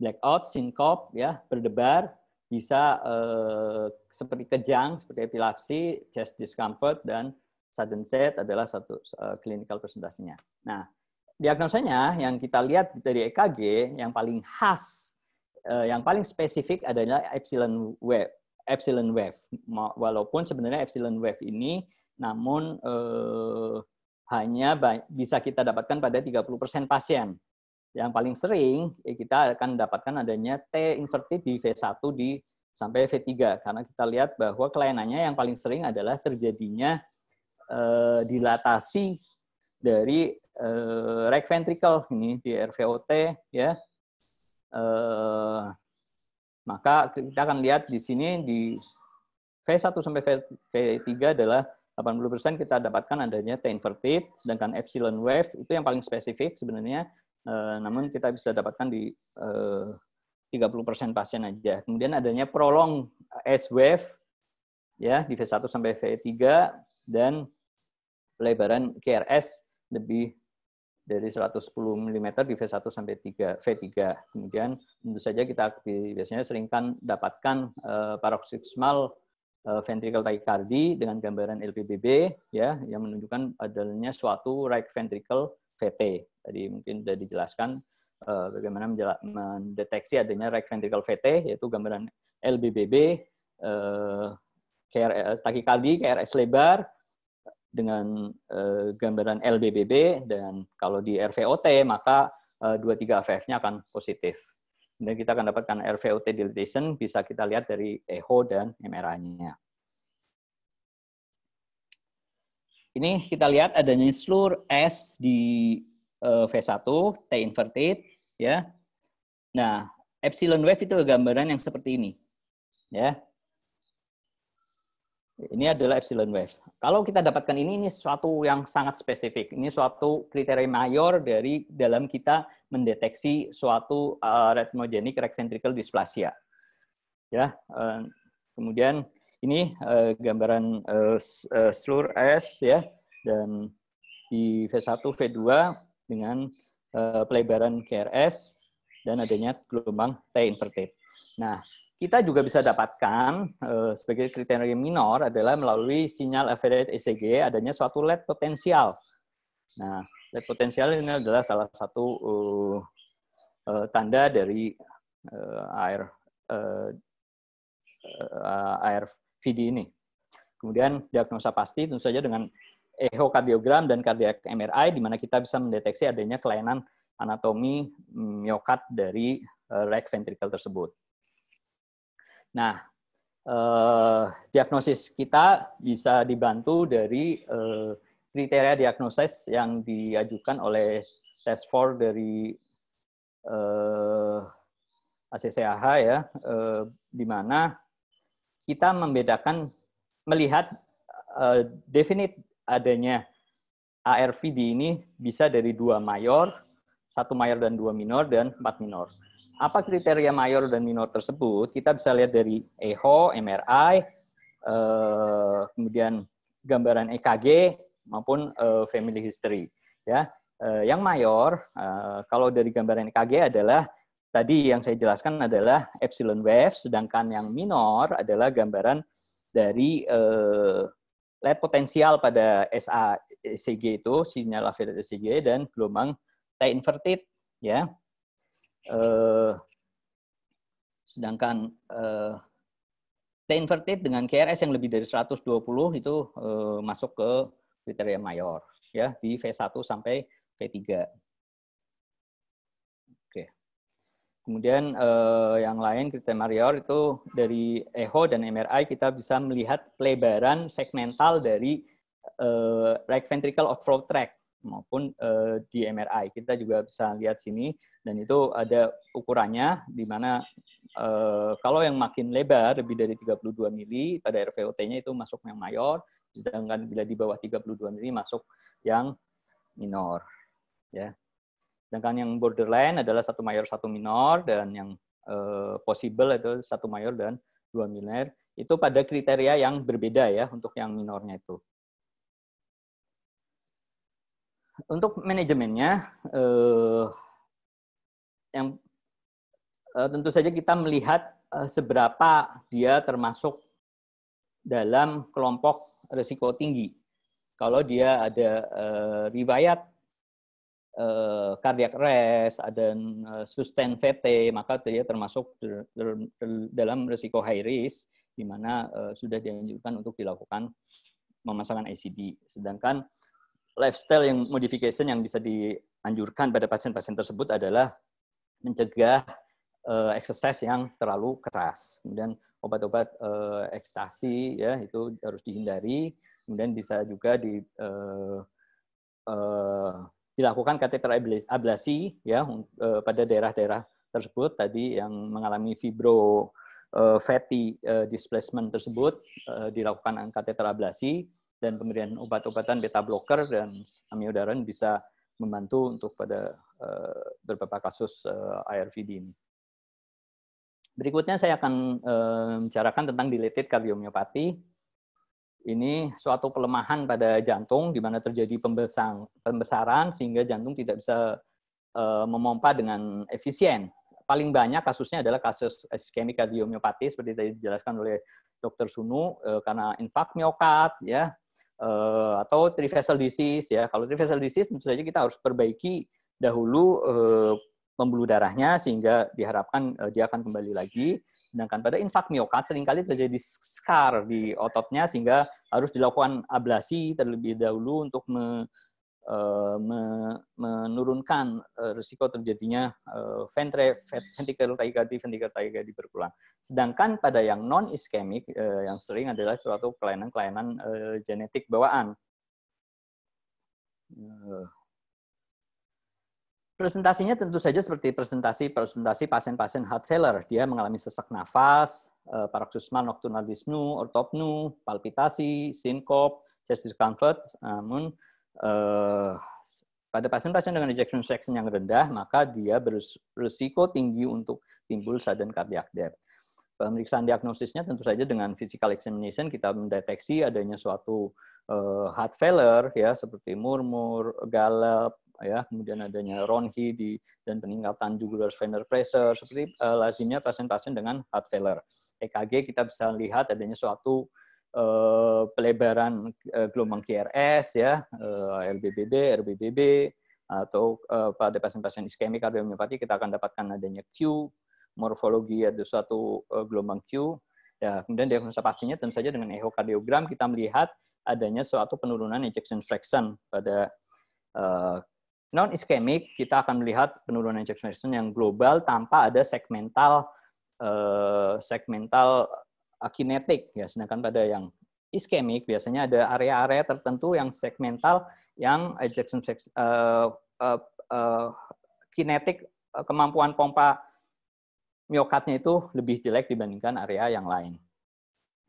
blackout, sinkop, ya, berdebar, bisa eh, seperti kejang, seperti epilepsi, chest discomfort, dan sudden set adalah satu clinical presentasinya. Nah, diagnosanya yang kita lihat dari EKG yang paling khas, yang paling spesifik adalah epsilon wave. Epsilon wave, walaupun sebenarnya epsilon wave ini, namun eh, hanya bisa kita dapatkan pada 30% pasien. Yang paling sering eh, kita akan dapatkan adanya T inverted di V1 di sampai V3 karena kita lihat bahwa kelainannya yang paling sering adalah terjadinya eh, dilatasi dari eh, right ventricle ini di RVOT ya. Eh, maka kita akan lihat di sini di V1 sampai V3 adalah 80% kita dapatkan adanya T invertit, sedangkan epsilon wave itu yang paling spesifik sebenarnya, eh, namun kita bisa dapatkan di 30% eh, pasien aja. Kemudian adanya prolong S wave ya di V1 sampai V3 dan pelebaran KRS lebih dari 110 mm di V1 sampai 3, V3. Kemudian tentu saja kita biasanya seringkan dapatkan paroksismal. Eh, paroxysmal Eh, ventricle tachycardi dengan gambaran LVBB ya yang menunjukkan adanya suatu right ventricle VT. Tadi mungkin sudah dijelaskan uh, bagaimana mendeteksi adanya right ventricle VT yaitu gambaran LBBB uh, KRS KRS lebar dengan uh, gambaran LBBB dan kalau di RVOT maka 23 vf nya akan positif. Kemudian kita akan dapatkan RVOT dilatation, bisa kita lihat dari echo dan mri nya Ini kita lihat adanya slur S di eh, V1, T inverted, ya. Nah, epsilon wave itu gambaran yang seperti ini. Ya. Ini adalah epsilon wave. Kalau kita dapatkan ini, ini suatu yang sangat spesifik. Ini suatu kriteria mayor dari dalam kita mendeteksi suatu uh, eh, retinogenik right ventricle dysplasia. Ya, uh, kemudian ini uh, gambaran uh, uh, slur S ya dan di V1 V2 dengan uh, pelebaran KRS dan adanya gelombang T inverted. Nah, kita juga bisa dapatkan eh, sebagai kriteria minor adalah melalui sinyal average ECG adanya suatu LED potensial. Nah, LED potensial ini adalah salah satu uh, uh, tanda dari uh, air uh, uh, air VD ini. Kemudian diagnosa pasti tentu saja dengan ehokardiogram dan cardiac MRI di mana kita bisa mendeteksi adanya kelainan anatomi miokard mm, dari uh, right ventricle tersebut. Nah, eh, diagnosis kita bisa dibantu dari eh, kriteria diagnosis yang diajukan oleh test for dari eh, ACCAH ya, eh, di mana kita membedakan melihat eh, definite adanya ARVD ini bisa dari dua mayor, satu mayor dan dua minor dan empat minor apa kriteria mayor dan minor tersebut, kita bisa lihat dari EHO, MRI, eh, kemudian gambaran EKG maupun eh, family history. Ya, eh, yang mayor kalau dari gambaran EKG adalah tadi yang saya jelaskan adalah epsilon wave, sedangkan yang minor adalah gambaran dari eh, led potensial pada SA ECG itu sinyal affiliate ECG dan gelombang T inverted ya Uh, sedangkan uh, eh, T-inverted dengan KRS yang lebih dari 120 itu uh, masuk ke kriteria mayor ya di V1 sampai V3. Oke. Kemudian uh, yang lain kriteria mayor itu dari EHO dan MRI kita bisa melihat pelebaran segmental dari uh, right ventricle outflow tract maupun uh, di MRI. Kita juga bisa lihat sini dan itu ada ukurannya di mana uh, kalau yang makin lebar lebih dari 32 mili pada RVOT-nya itu masuk yang mayor, sedangkan bila di bawah 32 mili masuk yang minor. Ya. Sedangkan yang borderline adalah satu mayor satu minor dan yang uh, possible itu satu mayor dan dua minor itu pada kriteria yang berbeda ya untuk yang minornya itu. untuk manajemennya eh, yang eh, tentu saja kita melihat eh, seberapa dia termasuk dalam kelompok risiko tinggi. Kalau dia ada eh, riwayat eh, cardiac arrest, ada eh, sustained VT, maka dia termasuk dalam risiko high risk di mana eh, sudah dianjurkan untuk dilakukan memasangkan ICD. Sedangkan lifestyle yang modification yang bisa dianjurkan pada pasien-pasien tersebut adalah mencegah uh, exercise yang terlalu keras. Kemudian obat-obat uh, ekstasi ya itu harus dihindari. Kemudian bisa juga di uh, uh, dilakukan kateter ablasi ya uh, pada daerah-daerah tersebut tadi yang mengalami fibro uh, fatty uh, displacement tersebut uh, dilakukan kateter ablasi dan pemberian obat-obatan beta blocker dan amiodaran bisa membantu untuk pada uh, beberapa kasus uh, eh, ARVD ini. Berikutnya saya akan uh, tentang dilated kardiomiopati. Ini suatu pelemahan pada jantung di mana terjadi pembesang, pembesaran sehingga jantung tidak bisa uh, memompa dengan efisien. Paling banyak kasusnya adalah kasus iskemik kardiomiopati seperti tadi dijelaskan oleh Dokter Sunu karena infak miokard ya uh, atau triphasal disease ya. Kalau triphasal disease tentu saja kita harus perbaiki dahulu uh, pembuluh darahnya sehingga diharapkan uh, dia akan kembali lagi. Sedangkan pada infak miokard seringkali terjadi scar di ototnya sehingga harus dilakukan ablasi terlebih dahulu untuk me Eh, menurunkan eh, risiko terjadinya eh, ventre, ventricular tachycardia, ventricular tachycardia berulang. Sedangkan pada yang non iskemik yang sering adalah suatu kelainan-kelainan genetik bawaan. Presentasinya tentu saja seperti presentasi presentasi pasien-pasien heart failure. Dia mengalami sesak nafas, paroxysmal nocturnal dyspnea, ortopnu, palpitasi, sinkop, chest discomfort. Namun Eh, pada pasien-pasien dengan ejection fraction yang rendah, maka dia berisiko tinggi untuk timbul sudden cardiac death. Pemeriksaan diagnosisnya tentu saja dengan physical examination kita mendeteksi adanya suatu uh, heart failure ya seperti murmur, galap, ya kemudian adanya ronhi di dan peningkatan jugular vener pressure seperti uh, lazimnya pasien-pasien dengan heart failure. EKG kita bisa lihat adanya suatu Eh, pelebaran eh, gelombang QRS ya, uh, eh, LBBB, RBBB atau pada pasien-pasien iskemik kardiomiopati kita akan dapatkan adanya Q, morfologi ada suatu gelombang Q. Ya, kemudian diagnosa pastinya tentu saja dengan ehokardiogram kita melihat adanya suatu penurunan ejection fraction pada non iskemik kita akan melihat penurunan ejection fraction yang global tanpa ada segmental segmental kinetik, ya sedangkan pada yang iskemik biasanya ada area-area tertentu yang segmental yang ejection uh, uh, uh, kinetik eh, kemampuan pompa miokardnya itu lebih jelek dibandingkan area yang lain.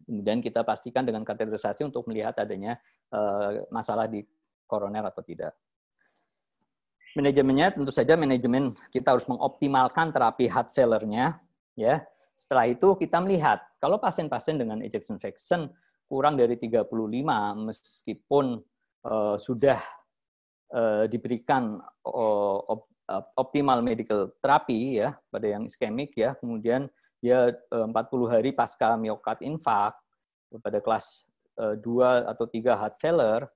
Kemudian kita pastikan dengan kateterisasi untuk melihat adanya uh, masalah di koroner atau tidak manajemennya tentu saja manajemen kita harus mengoptimalkan terapi heart failure-nya ya setelah itu kita melihat kalau pasien-pasien dengan ejection fraction kurang dari 35 meskipun uh, sudah uh, diberikan uh, op, optimal medical therapy ya pada yang iskemik ya kemudian dia uh, 40 hari pasca miokard infark pada kelas uh, 2 atau 3 heart failure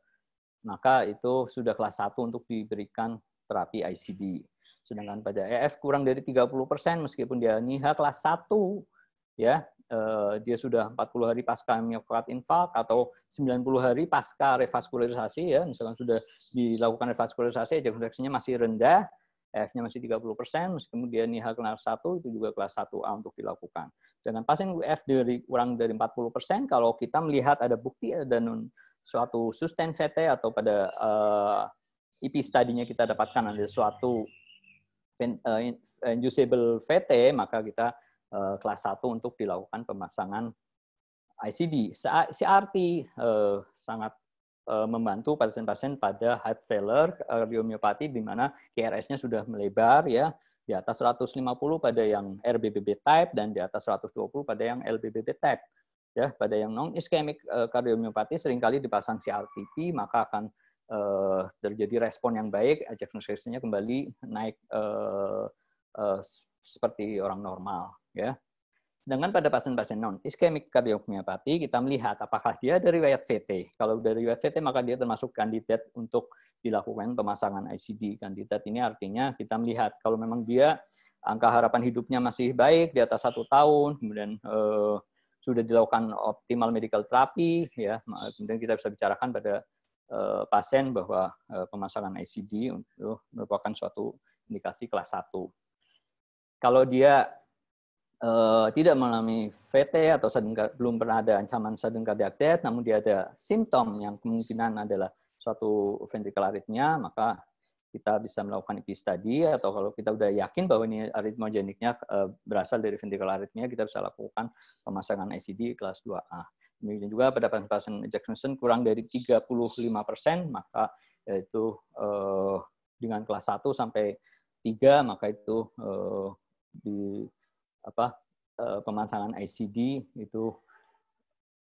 maka itu sudah kelas 1 untuk diberikan terapi ICD. Sedangkan pada EF kurang dari 30% meskipun dia NIHA kelas 1 ya, eh, dia sudah 40 hari pasca miokard infark atau 90 hari pasca revaskularisasi ya, misalkan sudah dilakukan revaskularisasi ejak masih rendah, EF-nya masih 30%, meskipun dia NIHA kelas 1 itu juga kelas 1A untuk dilakukan. jangan pasien UF e dari kurang dari 40%, kalau kita melihat ada bukti ada non, suatu sustain VT atau pada uh, eh, IP studinya kita dapatkan ada suatu Eh, inducible eh, VT, maka kita eh, kelas 1 untuk dilakukan pemasangan ICD. CRT sangat membantu pasien-pasien pada heart failure kardiomyopati di mana KRS-nya sudah melebar ya di atas 150 pada yang RBBB type dan di atas 120 pada yang LBBB type. Ya, pada yang non iskemik kardiomyopati seringkali dipasang CRTP maka akan Eh, terjadi respon yang baik, ajak nutrisinya kembali naik uh, uh, seperti orang normal, ya. Dengan pada pasien-pasien non iskemik kardiomiopati kita melihat apakah dia dari riwayat VT. Kalau dari riwayat VT maka dia termasuk kandidat untuk dilakukan pemasangan ICD. Kandidat ini artinya kita melihat kalau memang dia angka harapan hidupnya masih baik di atas satu tahun, kemudian eh, sudah dilakukan optimal medical therapy, ya, kemudian kita bisa bicarakan pada Eh, pasien bahwa eh, pemasangan ICD itu merupakan suatu indikasi kelas 1. Kalau dia uh, tidak mengalami VT atau sudden, belum pernah ada ancaman sudden cardiac death, namun dia ada simptom yang kemungkinan adalah suatu ventricular arrhythmia, maka kita bisa melakukan EP study atau kalau kita sudah yakin bahwa ini aritmogeniknya uh, berasal dari ventricular arrhythmia, kita bisa lakukan pemasangan ICD kelas 2A. Demikian juga pada pasien Jack kurang dari 35 persen, maka yaitu eh, dengan kelas 1 sampai 3, maka itu eh, di apa eh, pemasangan ICD itu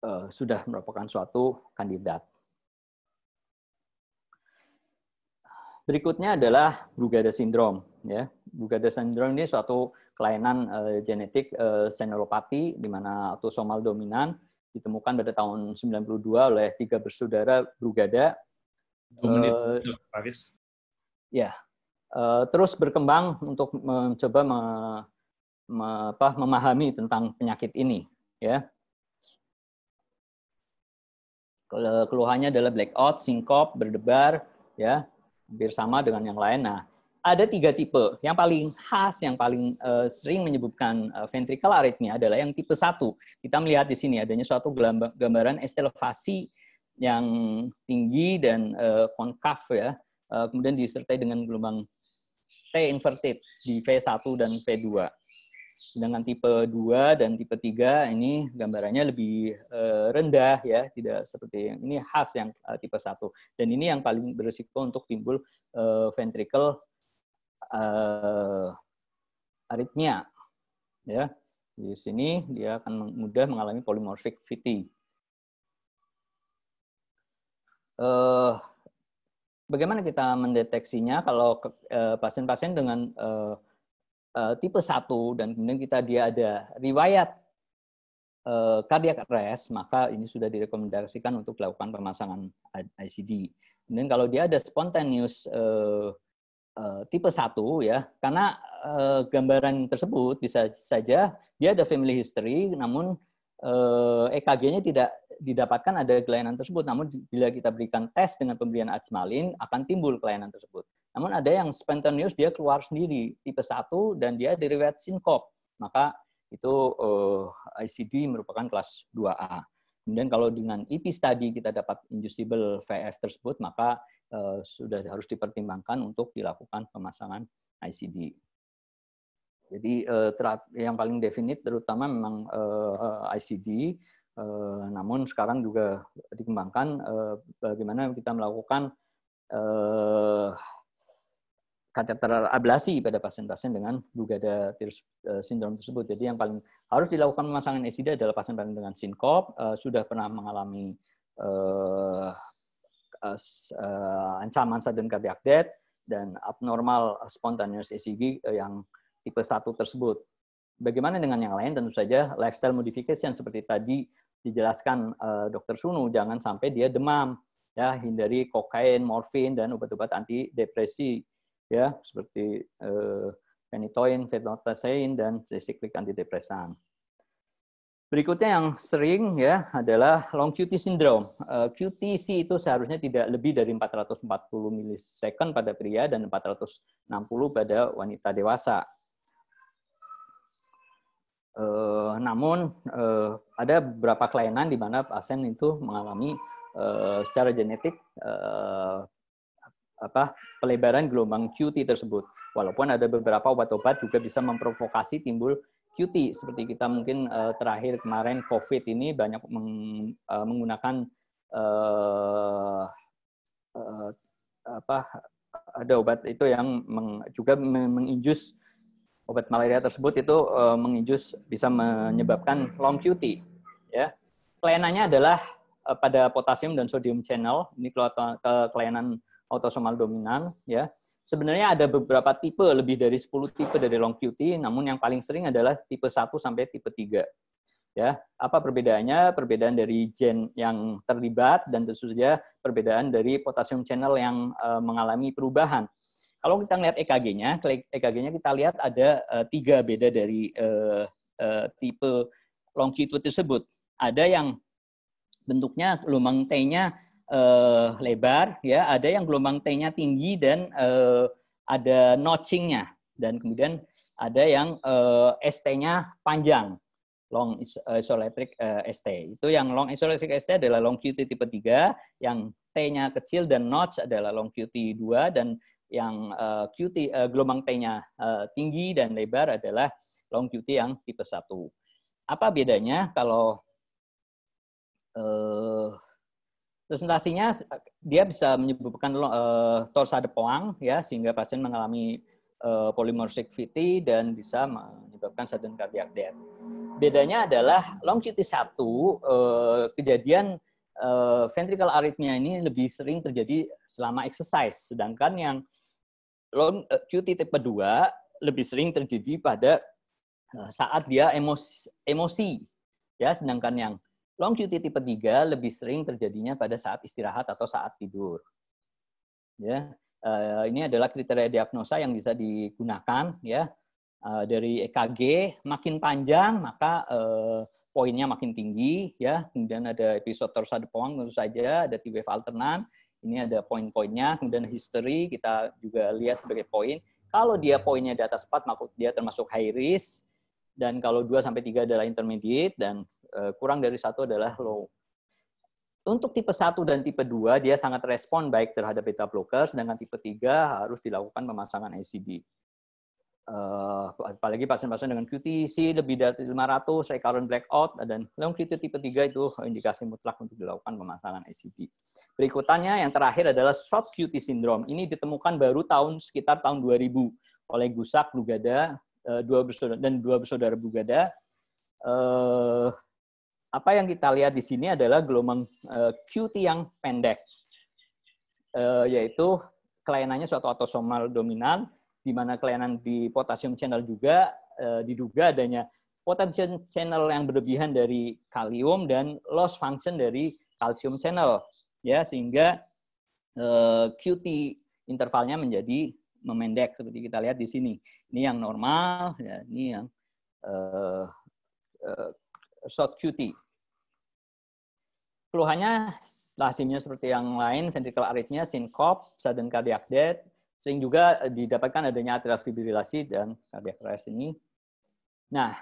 eh, sudah merupakan suatu kandidat. Berikutnya adalah Brugada syndrome. Ya. Brugada syndrome ini suatu kelainan eh, genetik eh, senolopati di mana autosomal dominan ditemukan pada tahun 92 oleh tiga bersaudara Brugada. Dua menit, uh, eh, Paris. Ya, uh, terus berkembang untuk mencoba me, me, apa, memahami tentang penyakit ini, ya. Keluhannya adalah blackout, sinkop, berdebar, ya, hampir sama dengan yang lain. Nah, ada tiga tipe. Yang paling khas, yang paling uh, sering menyebutkan uh, eh, ventricle arrhythmia adalah yang tipe satu. Kita melihat di sini adanya suatu gambaran estelvasi yang tinggi dan uh, eh, konkaf ya, uh, kemudian disertai dengan gelombang T inverted di V1 dan V2. Sedangkan tipe 2 dan tipe 3 ini gambarannya lebih rendah ya, tidak seperti yang ini khas yang tipe 1. Dan ini yang paling berisiko untuk timbul uh, ventricle uh, aritmia. Ya, di sini dia akan mudah mengalami polymorphic VT. Uh, eh, bagaimana kita mendeteksinya kalau eh, pasien-pasien uh, dengan uh, uh, tipe 1 dan kemudian kita dia ada riwayat uh, arrest, maka ini sudah direkomendasikan untuk dilakukan pemasangan ICD. Kemudian kalau dia ada spontaneous uh, Eh, tipe 1 ya, karena uh, gambaran tersebut bisa saja dia ada family history, namun uh, eh, EKG-nya tidak didapatkan ada kelainan tersebut. Namun bila kita berikan tes dengan pemberian ajmalin akan timbul kelainan tersebut. Namun ada yang spontaneous dia keluar sendiri tipe 1 dan dia deriwayat sinkop. Maka itu uh, ICD merupakan kelas 2A. Kemudian kalau dengan EP study kita dapat inducible VF tersebut, maka Eh, sudah harus dipertimbangkan untuk dilakukan pemasangan ICD. Jadi eh, yang paling definit terutama memang eh, ICD, namun sekarang juga dikembangkan bagaimana kita melakukan kateter ablasi pada pasien-pasien dengan Brugada sindrom tersebut. Jadi yang paling harus dilakukan pemasangan ICD adalah pasien-pasien dengan sinkop, sudah pernah mengalami uh, ancaman sudden cardiac death dan abnormal spontaneous ECG eh, yang tipe 1 tersebut. Bagaimana dengan yang lain? Tentu saja lifestyle modification seperti tadi dijelaskan uh, eh, Dr. Sunu, jangan sampai dia demam. Ya, hindari kokain, morfin dan obat-obat anti depresi ya seperti uh, penitoin, fenotasein dan trisiklik antidepresan. Berikutnya yang sering ya adalah long QT syndrome. Eh, QT QTC itu seharusnya tidak lebih dari 440 milisecond pada pria dan 460 pada wanita dewasa. Eh, namun eh, ada beberapa kelainan di mana pasien itu mengalami secara genetik apa pelebaran gelombang QT tersebut. Walaupun ada beberapa obat-obat juga bisa memprovokasi timbul cuti seperti kita mungkin uh, terakhir kemarin COVID ini banyak meng, uh, menggunakan uh, uh, apa ada obat itu yang meng, juga menginjus obat malaria tersebut itu uh, menginjus bisa menyebabkan long cuti ya kelainannya adalah uh, pada potasium dan sodium channel ini kelainan autosomal dominan ya Sebenarnya ada beberapa tipe, lebih dari 10 tipe dari long QT, namun yang paling sering adalah tipe 1 sampai tipe 3. Ya, apa perbedaannya? Perbedaan dari gen yang terlibat dan tentu saja perbedaan dari potasium channel yang uh, mengalami perubahan. Kalau kita lihat EKG-nya, EKG-nya kita lihat ada uh, tiga beda dari uh, uh, tipe long QT tersebut. Ada yang bentuknya lubang T-nya uh, lebar ya ada yang gelombang T-nya tinggi dan uh, ada notching-nya, dan kemudian ada yang uh, eh, ST-nya panjang long isoelectric uh, ST. Itu yang long isoelectric ST adalah long QT tipe 3, yang T-nya kecil dan notch adalah long QT 2 dan yang uh, QT uh, gelombang T-nya uh, tinggi dan lebar adalah long QT yang tipe 1. Apa bedanya kalau uh, Presentasinya dia bisa menyebabkan uh, eh, poang ya sehingga pasien mengalami uh, eh, VT dan bisa menyebabkan sudden cardiac death. Bedanya adalah QT 1 uh, kejadian uh, eh, ventricle arrhythmia ini lebih sering terjadi selama exercise sedangkan yang long QT tipe 2 lebih sering terjadi pada saat dia emosi, emosi ya sedangkan yang Long QT tipe 3 lebih sering terjadinya pada saat istirahat atau saat tidur. Ya, eh, ini adalah kriteria diagnosa yang bisa digunakan ya eh, dari EKG makin panjang maka eh, poinnya makin tinggi ya kemudian ada episode torsa pohon tentu saja ada t alternan ini ada poin-poinnya kemudian history kita juga lihat sebagai poin kalau dia poinnya di atas 4 maka dia termasuk high risk dan kalau 2 sampai 3 adalah intermediate dan Eh, kurang dari satu adalah low. Untuk tipe 1 dan tipe 2, dia sangat respon baik terhadap beta blockers, sedangkan tipe 3 harus dilakukan pemasangan ICD. Eh, apalagi pasien-pasien dengan QTC lebih dari 500, recurrent blackout, dan long QT tipe 3 itu indikasi mutlak untuk dilakukan pemasangan ICD. Berikutnya yang terakhir adalah short QT syndrome. Ini ditemukan baru tahun sekitar tahun 2000 oleh Gusak Blugada eh, dan dua bersaudara Bugada apa yang kita lihat di sini adalah gelombang eh, QT yang pendek, eh, yaitu kelainannya suatu autosomal dominan, di mana kelainan di potasium channel juga eh, diduga adanya potasium channel yang berlebihan dari kalium dan loss function dari kalsium channel, ya sehingga QT intervalnya menjadi memendek seperti kita lihat di sini. Ini yang normal, ya, ini yang short QT. Keluhannya lasinya seperti yang lain, ventricular aritnya, sinkop, sudden cardiac death, sering juga eh, didapatkan adanya atrial fibrilasi dan cardiac arrest ini. Nah,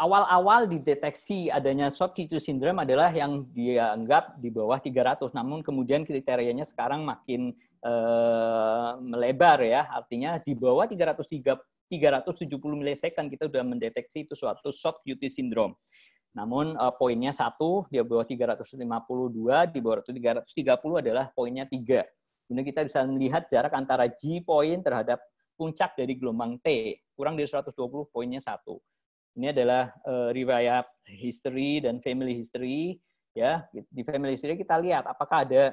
awal-awal dideteksi adanya short QT syndrome adalah yang dianggap di bawah 300, namun kemudian kriterianya sekarang makin eh, melebar ya, artinya di bawah 330 370 milisecond kita sudah mendeteksi itu suatu short QT syndrome. Namun uh, poinnya satu di bawah 352, di bawah 330 adalah poinnya tiga Kemudian kita bisa melihat jarak antara G poin terhadap puncak dari gelombang T, kurang dari 120 poinnya satu Ini adalah uh, riwayat history dan family history ya. Di family history kita lihat apakah ada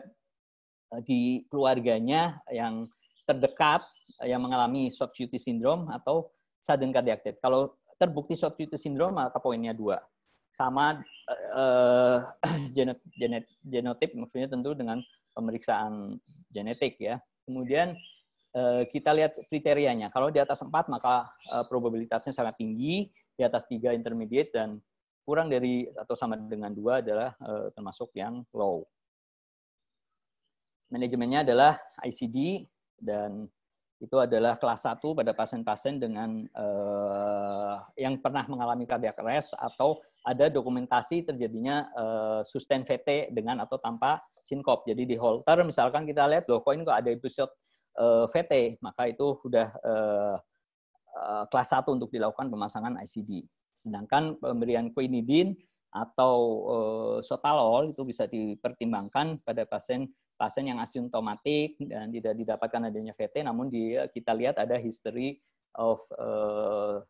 eh, di keluarganya yang terdekat yang mengalami short duty syndrome atau sudden cardiac death. Kalau terbukti short duty syndrome maka poinnya dua sama uh, genotip maksudnya tentu dengan pemeriksaan genetik ya. Kemudian uh, kita lihat kriterianya. Kalau di atas 4 maka uh, probabilitasnya sangat tinggi, di atas 3 intermediate dan kurang dari atau sama dengan dua adalah uh, termasuk yang low. Manajemennya adalah ICD dan itu adalah kelas 1 pada pasien-pasien dengan uh, yang pernah mengalami cardiac arrest atau ada dokumentasi terjadinya uh, eh, sustain VT dengan atau tanpa sinkop. Jadi di Holter, misalkan kita lihat loh koin kok ada episode uh, eh, VT, maka itu sudah uh, uh, kelas 1 untuk dilakukan pemasangan ICD. Sedangkan pemberian quinidine atau uh, sotalol itu bisa dipertimbangkan pada pasien pasien yang asimptomatik dan tidak didapatkan adanya VT namun di, kita lihat ada history of uh,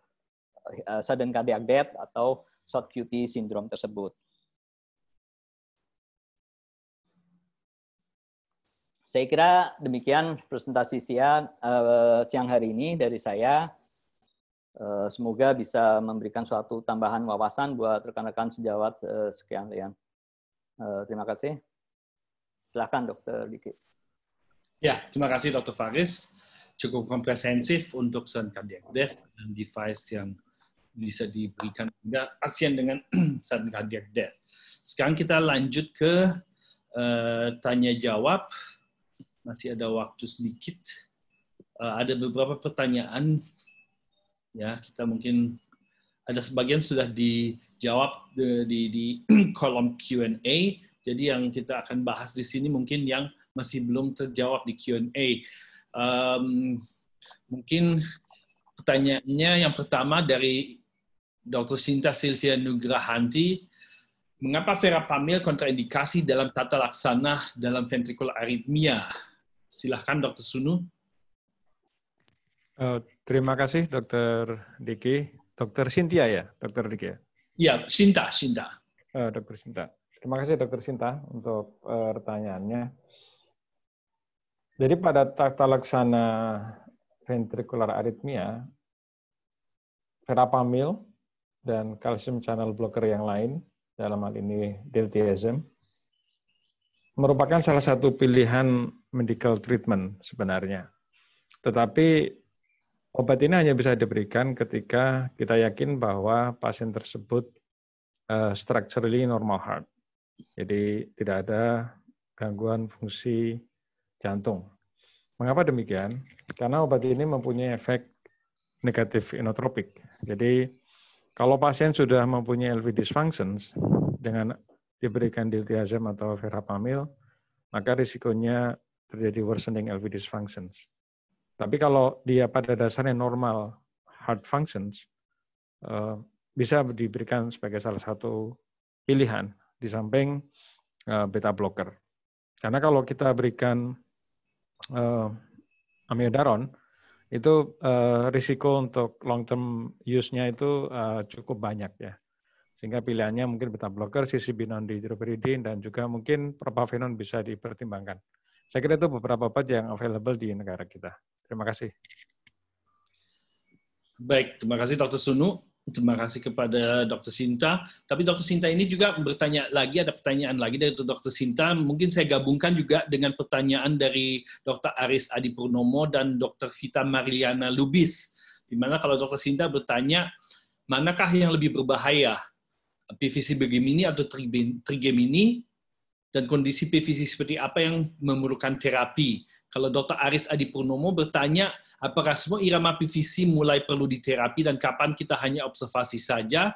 sudden cardiac death atau short QT syndrome tersebut. Saya kira demikian presentasi siang, uh, siang hari ini dari saya. Uh, semoga bisa memberikan suatu tambahan wawasan buat rekan-rekan sejawat uh, sekian. Uh, terima kasih. Silahkan Dokter Diki. Ya, terima kasih Dokter Faris. Cukup komprehensif untuk Sun Cardiac Death dan device yang bisa diberikan pasien dengan sudden cardiac death. Sekarang kita lanjut ke uh, tanya jawab. Masih ada waktu sedikit. Uh, ada beberapa pertanyaan ya kita mungkin ada sebagian sudah dijawab eh, di, di, di kolom Q&A. Jadi yang kita akan bahas di sini mungkin yang masih belum terjawab di Q&A. Um, mungkin pertanyaannya yang pertama dari Dr. Sinta Silvia Nugrahanti, mengapa verapamil kontraindikasi dalam tata laksana dalam ventricular aritmia? Silahkan Dr. Sunu. Uh, terima kasih Dr. Diki. Dr. Sintia ya, Dr. Diki ya? Iya, Sinta, Sinta. Uh, eh, Dr. Sinta. Terima kasih Dr. Sinta untuk eh, pertanyaannya. Jadi pada tata laksana ventricular aritmia, verapamil dan calcium channel blocker yang lain, dalam hal ini diltiazem, merupakan salah satu pilihan medical treatment sebenarnya. Tetapi obat ini hanya bisa diberikan ketika kita yakin bahwa pasien tersebut uh, structurally normal heart. Jadi tidak ada gangguan fungsi jantung. Mengapa demikian? Karena obat ini mempunyai efek negatif inotropik. Jadi kalau pasien sudah mempunyai LV dysfunctions dengan diberikan diltiazem atau verapamil, maka risikonya terjadi worsening LV dysfunctions. Tapi kalau dia pada dasarnya normal heart functions, eh, bisa diberikan sebagai salah satu pilihan di samping eh, beta blocker. Karena kalau kita berikan eh, amiodarone, amiodaron, itu uh, risiko untuk long term use-nya itu uh, cukup banyak ya. Sehingga pilihannya mungkin beta blocker, non dihidropiridin, dan juga mungkin propafenon bisa dipertimbangkan. Saya kira itu beberapa obat yang available di negara kita. Terima kasih. Baik, terima kasih Dr. Sunu. Terima kasih kepada Dr. Sinta. Tapi Dr. Sinta ini juga bertanya lagi, ada pertanyaan lagi dari Dr. Sinta. Mungkin saya gabungkan juga dengan pertanyaan dari Dr. Aris Adi Purnomo dan Dr. Vita Mariana Lubis. Di mana kalau Dr. Sinta bertanya, manakah yang lebih berbahaya? PVC begini atau trigemini? dan kondisi PVC seperti apa yang memerlukan terapi. Kalau Dr. Aris Adipurnomo bertanya, apakah semua irama PVC mulai perlu diterapi dan kapan kita hanya observasi saja?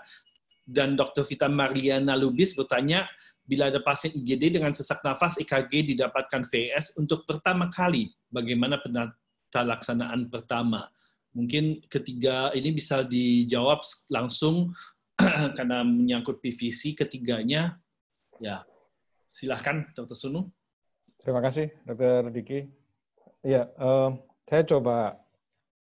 Dan Dr. Vita Mariana Lubis bertanya, bila ada pasien IGD dengan sesak nafas EKG didapatkan VS untuk pertama kali, bagaimana penata laksanaan pertama? Mungkin ketiga ini bisa dijawab langsung karena menyangkut PVC ketiganya. Ya, Silahkan, Dr. Sunu. Terima kasih, Dr. Diki. Ya, um, saya coba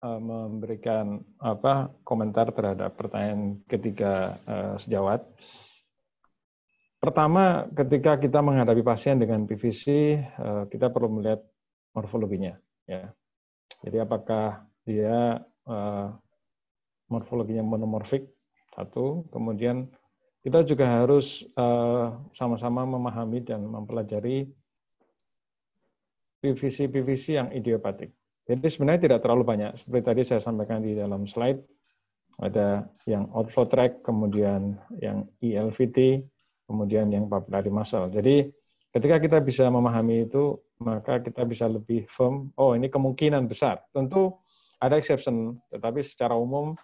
uh, memberikan apa komentar terhadap pertanyaan ketiga uh, sejawat. Pertama, ketika kita menghadapi pasien dengan PVC, uh, kita perlu melihat morfologinya. Ya. Jadi apakah dia uh, morfologinya monomorfik satu, kemudian kita juga harus eh, sama-sama uh, memahami dan mempelajari PVC-PVC yang idiopatik. Jadi sebenarnya tidak terlalu banyak. Seperti tadi saya sampaikan di dalam slide, ada yang outflow track, kemudian yang ELVT, kemudian yang papillary muscle. Jadi ketika kita bisa memahami itu, maka kita bisa lebih firm, oh ini kemungkinan besar. Tentu ada exception, tetapi secara umum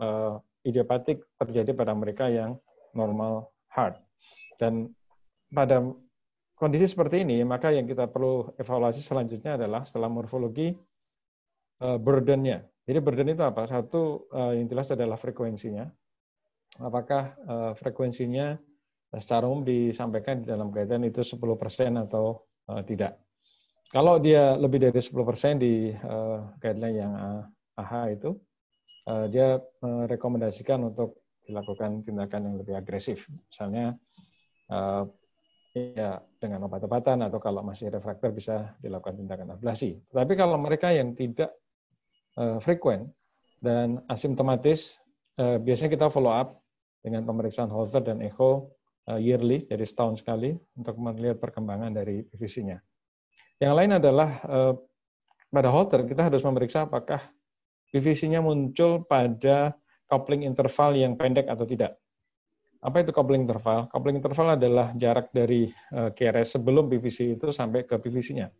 uh, idiopatik terjadi pada mereka yang normal heart. Dan pada kondisi seperti ini, maka yang kita perlu evaluasi selanjutnya adalah setelah morfologi eh, burdennya Jadi burden itu apa? Satu eh, yang jelas adalah frekuensinya. Apakah eh, frekuensinya secara umum disampaikan di dalam kaitan itu 10% atau tidak. Kalau dia lebih dari 10% di guideline yang AHA itu, dia merekomendasikan untuk dilakukan tindakan yang lebih agresif. Misalnya eh, ya dengan obat-obatan atau kalau masih refraktor bisa dilakukan tindakan ablasi. Tapi kalau mereka yang tidak eh, frequent frekuen dan asimptomatis, eh, biasanya kita follow up dengan pemeriksaan Holter dan echo yearly, jadi setahun sekali untuk melihat perkembangan dari pvc Yang lain adalah pada Holter kita harus memeriksa apakah pvc muncul pada coupling interval yang pendek atau tidak. Apa itu coupling interval? Coupling interval adalah jarak dari eh, keres sebelum PVC itu sampai ke PVC-nya.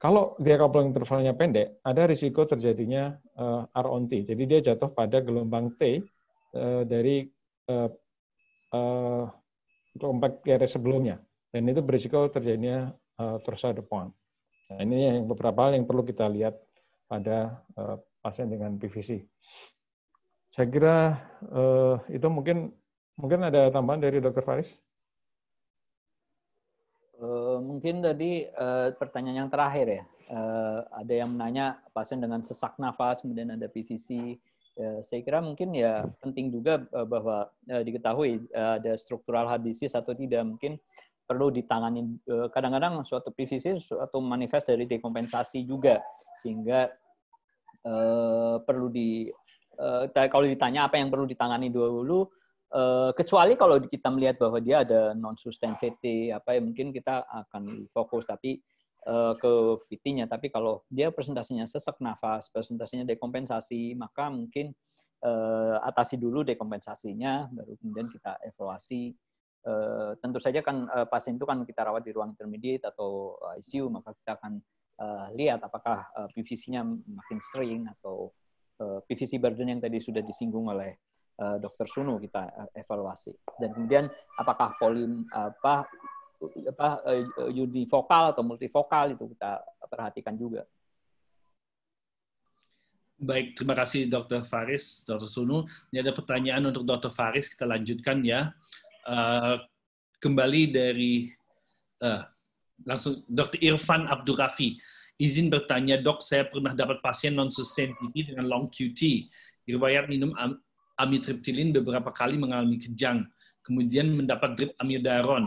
Kalau dia coupling intervalnya pendek, ada risiko terjadinya eh, R on T. Jadi dia jatuh pada gelombang T eh, dari kompak uh, sebelumnya. Dan itu berisiko terjadinya terus ada pohon. Nah, ini yang beberapa hal yang perlu kita lihat pada pasien dengan PVC. Saya kira uh, itu mungkin mungkin ada tambahan dari Dr. Faris. Uh, mungkin tadi uh, pertanyaan yang terakhir ya. uh, ada yang menanya pasien dengan sesak nafas, kemudian ada PVC. Ya, saya kira mungkin ya penting juga bahwa eh, diketahui ada struktural heart disease atau tidak mungkin perlu ditangani kadang-kadang suatu PVC suatu manifest dari dekompensasi juga sehingga eh, perlu di uh, kalau ditanya apa yang perlu ditangani dulu, uh, kecuali kalau kita melihat bahwa dia ada non sustainability apa ya mungkin kita akan fokus tapi uh, ke fitinya. Tapi kalau dia presentasinya sesak nafas, presentasinya dekompensasi, maka mungkin uh, atasi dulu dekompensasinya, baru kemudian kita evaluasi. Uh, tentu saja kan uh, pasien itu kan kita rawat di ruang intermediate atau ICU, maka kita akan uh, lihat apakah uh, PVC-nya makin sering atau Eh, PVC burden yang tadi sudah disinggung oleh eh, Dokter Sunu kita eh, evaluasi. Dan kemudian apakah volume apa apa univokal atau multifokal itu kita perhatikan juga. Baik, terima kasih Dokter Faris, Dokter Sunu. Ini ada pertanyaan untuk Dokter Faris, kita lanjutkan ya. kembali dari langsung Dokter Irfan Abdurafi izin bertanya, dok saya pernah dapat pasien non-sustain TB dengan long QT. Riwayat minum am amitriptilin beberapa kali mengalami kejang. Kemudian mendapat drip amiodaron.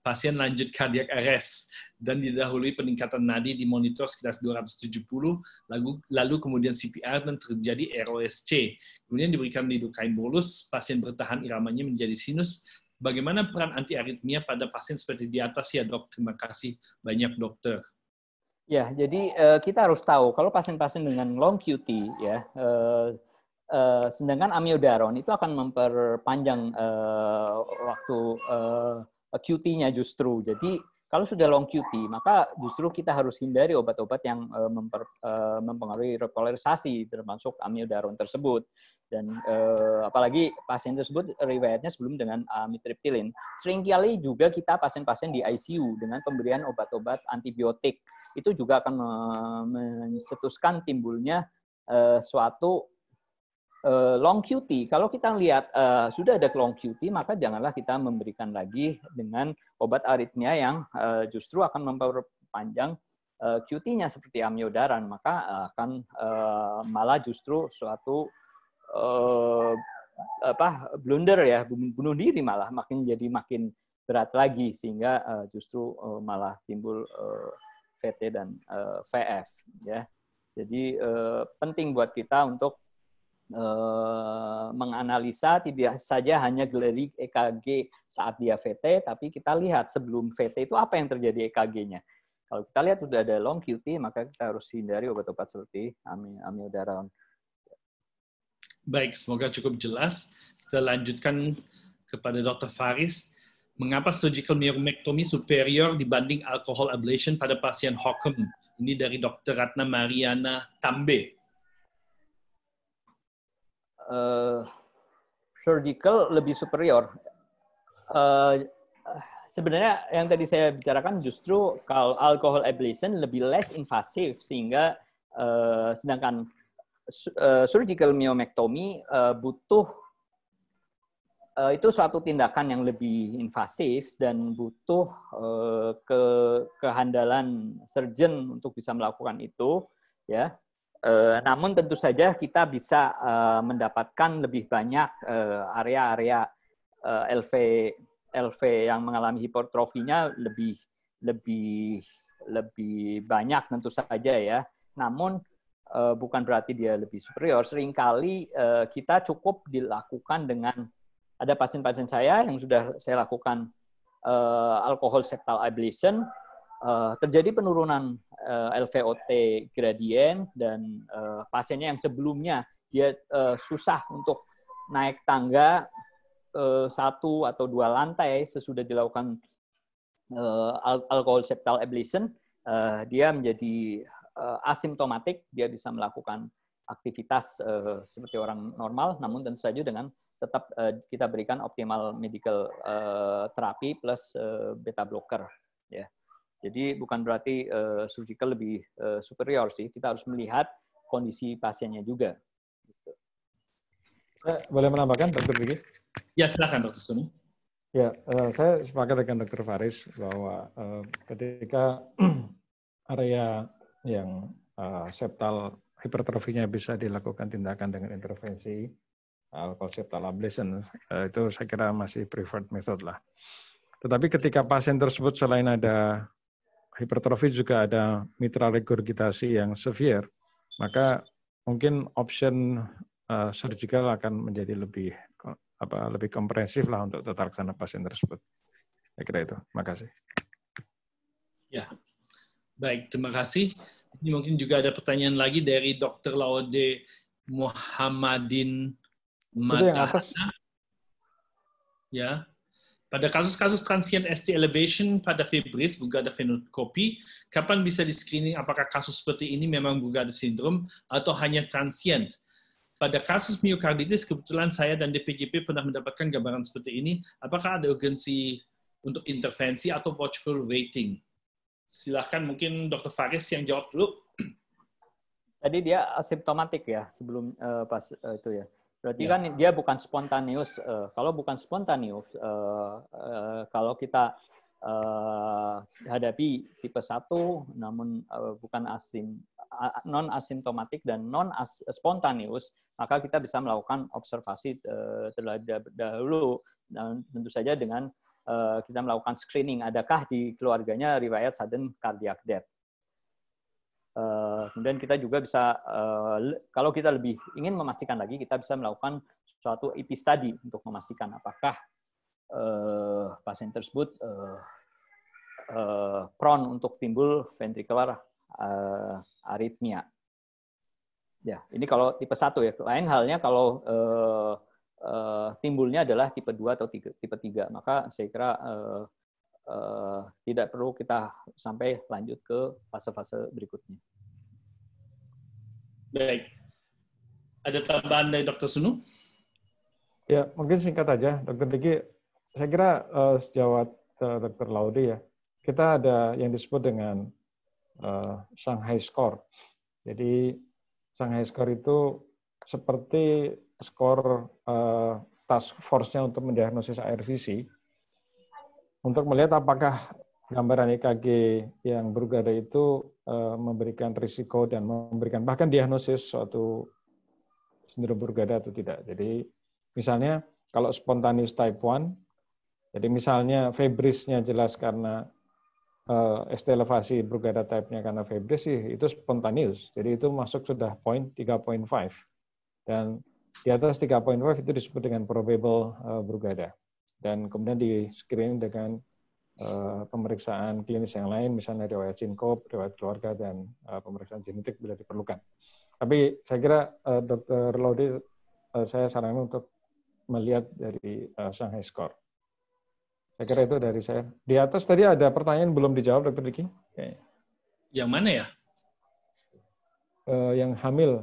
Pasien lanjut cardiac arrest dan didahului peningkatan nadi di monitor sekitar 270, lalu, lalu kemudian CPR dan terjadi ROSC. Kemudian diberikan lidokain bolus, pasien bertahan iramanya menjadi sinus, bagaimana peran antiaritmia pada pasien seperti di atas ya dok. Terima kasih banyak dokter. Ya, jadi uh, kita harus tahu kalau pasien-pasien dengan long QT ya, uh, uh, sedangkan amiodaron itu akan memperpanjang uh, waktu uh, QT-nya justru. Jadi kalau sudah long QT, maka justru kita harus hindari obat-obat yang uh, memper, uh, mempengaruhi repolarisasi termasuk amiodaron tersebut. Dan uh, apalagi pasien tersebut riwayatnya sebelum dengan amitriptilin. Seringkali juga kita pasien-pasien di ICU dengan pemberian obat-obat antibiotik itu juga akan mencetuskan timbulnya uh, suatu uh, long QT. Kalau kita lihat uh, sudah ada long QT, maka janganlah kita memberikan lagi dengan obat aritmia yang uh, justru akan memperpanjang uh, QT-nya seperti amiodaran, maka akan uh, malah justru suatu uh, apa blunder ya bunuh diri malah makin jadi makin berat lagi sehingga uh, justru uh, malah timbul uh, VT dan uh, eh, VF ya. Jadi uh, penting buat kita untuk eh, menganalisa tidak saja hanya geleri EKG saat dia VT tapi kita lihat sebelum VT itu apa yang terjadi EKG-nya. Kalau kita lihat sudah ada long QT maka kita harus hindari obat-obat seperti amiodarone. Baik, semoga cukup jelas. Kita lanjutkan kepada Dr. Faris mengapa surgical myomectomy superior dibanding alcohol ablation pada pasien Hockham Ini dari Dr. Ratna Mariana Tambe. Uh, surgical lebih superior. Uh, sebenarnya yang tadi saya bicarakan justru kalau alcohol ablation lebih less invasif sehingga uh, sedangkan surgical myomectomy butuh Eh, itu suatu tindakan yang lebih invasif dan butuh uh, ke kehandalan surgeon untuk bisa melakukan itu ya eh, namun tentu saja kita bisa mendapatkan lebih banyak area-area LV LV yang mengalami hipertrofinya lebih lebih lebih banyak tentu saja ya namun bukan berarti dia lebih superior seringkali kita cukup dilakukan dengan ada pasien-pasien saya yang sudah saya lakukan uh, alkohol septal ablation uh, terjadi penurunan uh, eh, LVOT gradien dan uh, pasiennya yang sebelumnya dia uh, susah untuk naik tangga uh, satu atau dua lantai sesudah dilakukan uh, alkohol septal ablation uh, dia menjadi uh, asimptomatik dia bisa melakukan aktivitas uh, seperti orang normal namun tentu saja dengan tetap eh, kita berikan optimal medical eh, terapi plus eh, beta blocker ya. Jadi bukan berarti surgical lebih superior sih, kita harus melihat kondisi pasiennya juga. Saya boleh menambahkan, Dokter Diki? Ya, silakan Dokter Suni. Ya, saya sepakat dengan Dokter Faris bahwa ketika area yang septal hipertrofinya bisa dilakukan tindakan dengan intervensi, Ah, konsep ablation eh, itu saya kira masih preferred method lah. Tetapi ketika pasien tersebut selain ada hipertrofi juga ada mitral regurgitasi yang severe, maka mungkin option uh, surgical akan menjadi lebih apa lebih komprehensif lah untuk tata sana pasien tersebut. Saya kira itu. Terima kasih. Ya. Baik, terima kasih. Ini mungkin juga ada pertanyaan lagi dari Dr. Laude Muhammadin maka, yang atas. Ya. Pada kasus-kasus transient ST elevation pada juga ada fenokopi, kapan bisa di screening apakah kasus seperti ini memang juga ada sindrom atau hanya transient? Pada kasus miokarditis, kebetulan saya dan DPJP pernah mendapatkan gambaran seperti ini. Apakah ada urgensi untuk intervensi atau watchful waiting? Silahkan mungkin Dr. Faris yang jawab dulu. Tadi dia asimptomatik ya sebelum uh, pas uh, itu ya. Berarti yeah. kan dia bukan spontanius. Uh, eh, kalau bukan spontanius, uh, eh, uh, eh, kalau kita uh, hadapi tipe 1 namun uh, bukan asim uh, non asimptomatik dan non as, spontanius, maka kita bisa melakukan observasi uh, terlebih dahulu dan tentu saja dengan uh, kita melakukan screening adakah di keluarganya riwayat sudden cardiac death. Eh, kemudian kita juga bisa eh, kalau kita lebih ingin memastikan lagi kita bisa melakukan suatu IP study untuk memastikan apakah eh, pasien tersebut prone untuk timbul ventricular aritmia. Ya, ini kalau tipe satu ya. Lain halnya kalau timbulnya adalah tipe 2 atau tipe 3, maka saya kira uh, tidak perlu kita sampai lanjut ke fase-fase berikutnya. Baik. Ada tambahan dari Dr. Sunu? Ya, mungkin singkat aja, Dr. Diki. Saya kira uh, eh, sejawat uh, eh, Dr. Laudi ya, kita ada yang disebut dengan uh, Shanghai Score. Jadi Shanghai Score itu seperti skor uh, task force-nya untuk mendiagnosis ARVC, untuk melihat apakah gambaran EKG yang bergada itu uh, memberikan risiko dan memberikan bahkan diagnosis suatu sindrom bergada atau tidak. Jadi misalnya kalau spontaneous type 1, jadi misalnya febrisnya jelas karena uh, estelevasi bergada type-nya karena febris sih itu spontaneous. Jadi itu masuk sudah point 3.5. Dan di atas 3.5 itu disebut dengan probable uh, eh, bergada dan kemudian di screen dengan uh, pemeriksaan klinis yang lain, misalnya riwayat sinkop, riwayat keluarga, dan uh, pemeriksaan genetik bila diperlukan. Tapi saya kira uh, eh, Dr. Lodi, uh, saya sarankan untuk melihat dari uh, Shanghai Score. Saya kira itu dari saya. Di atas tadi ada pertanyaan belum dijawab, Dr. Diki. Okay. Yang mana ya? Uh, yang hamil.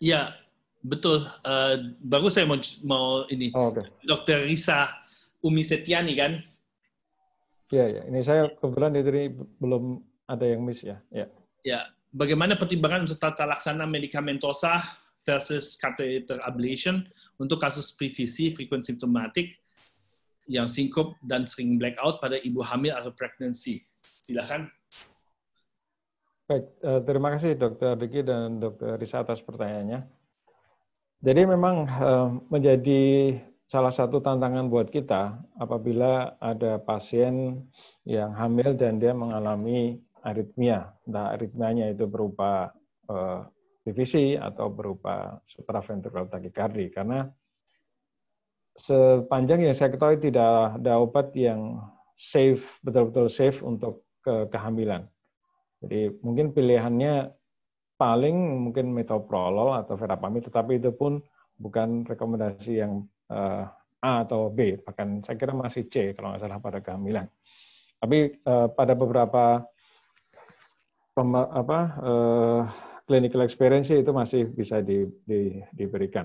Ya, Betul. Uh, eh, baru saya mau, mau ini. Oh, okay. Dokter Risa Umi Setiani kan? Iya, ya. ini saya kebetulan dari belum ada yang miss ya. Ya. ya. Bagaimana pertimbangan untuk tata laksana medikamentosa versus catheter ablation untuk kasus PVC frekuensi simptomatik yang singkup dan sering blackout pada ibu hamil atau pregnancy? Silakan. Baik, eh, terima kasih Dr. Diki dan Dr. Risa atas pertanyaannya jadi memang eh, menjadi salah satu tantangan buat kita apabila ada pasien yang hamil dan dia mengalami aritmia. Nah, aritmianya itu berupa PVC eh, atau berupa supraventricular tachycardia karena sepanjang yang saya ketahui tidak ada obat yang safe betul-betul safe untuk kehamilan. Jadi mungkin pilihannya paling mungkin metoprolol atau verapamil, tetapi itu pun bukan rekomendasi yang uh, A atau B, bahkan saya kira masih C kalau nggak salah pada kehamilan. Tapi uh, pada beberapa pem, apa, uh, clinical experience itu masih bisa di, di, diberikan.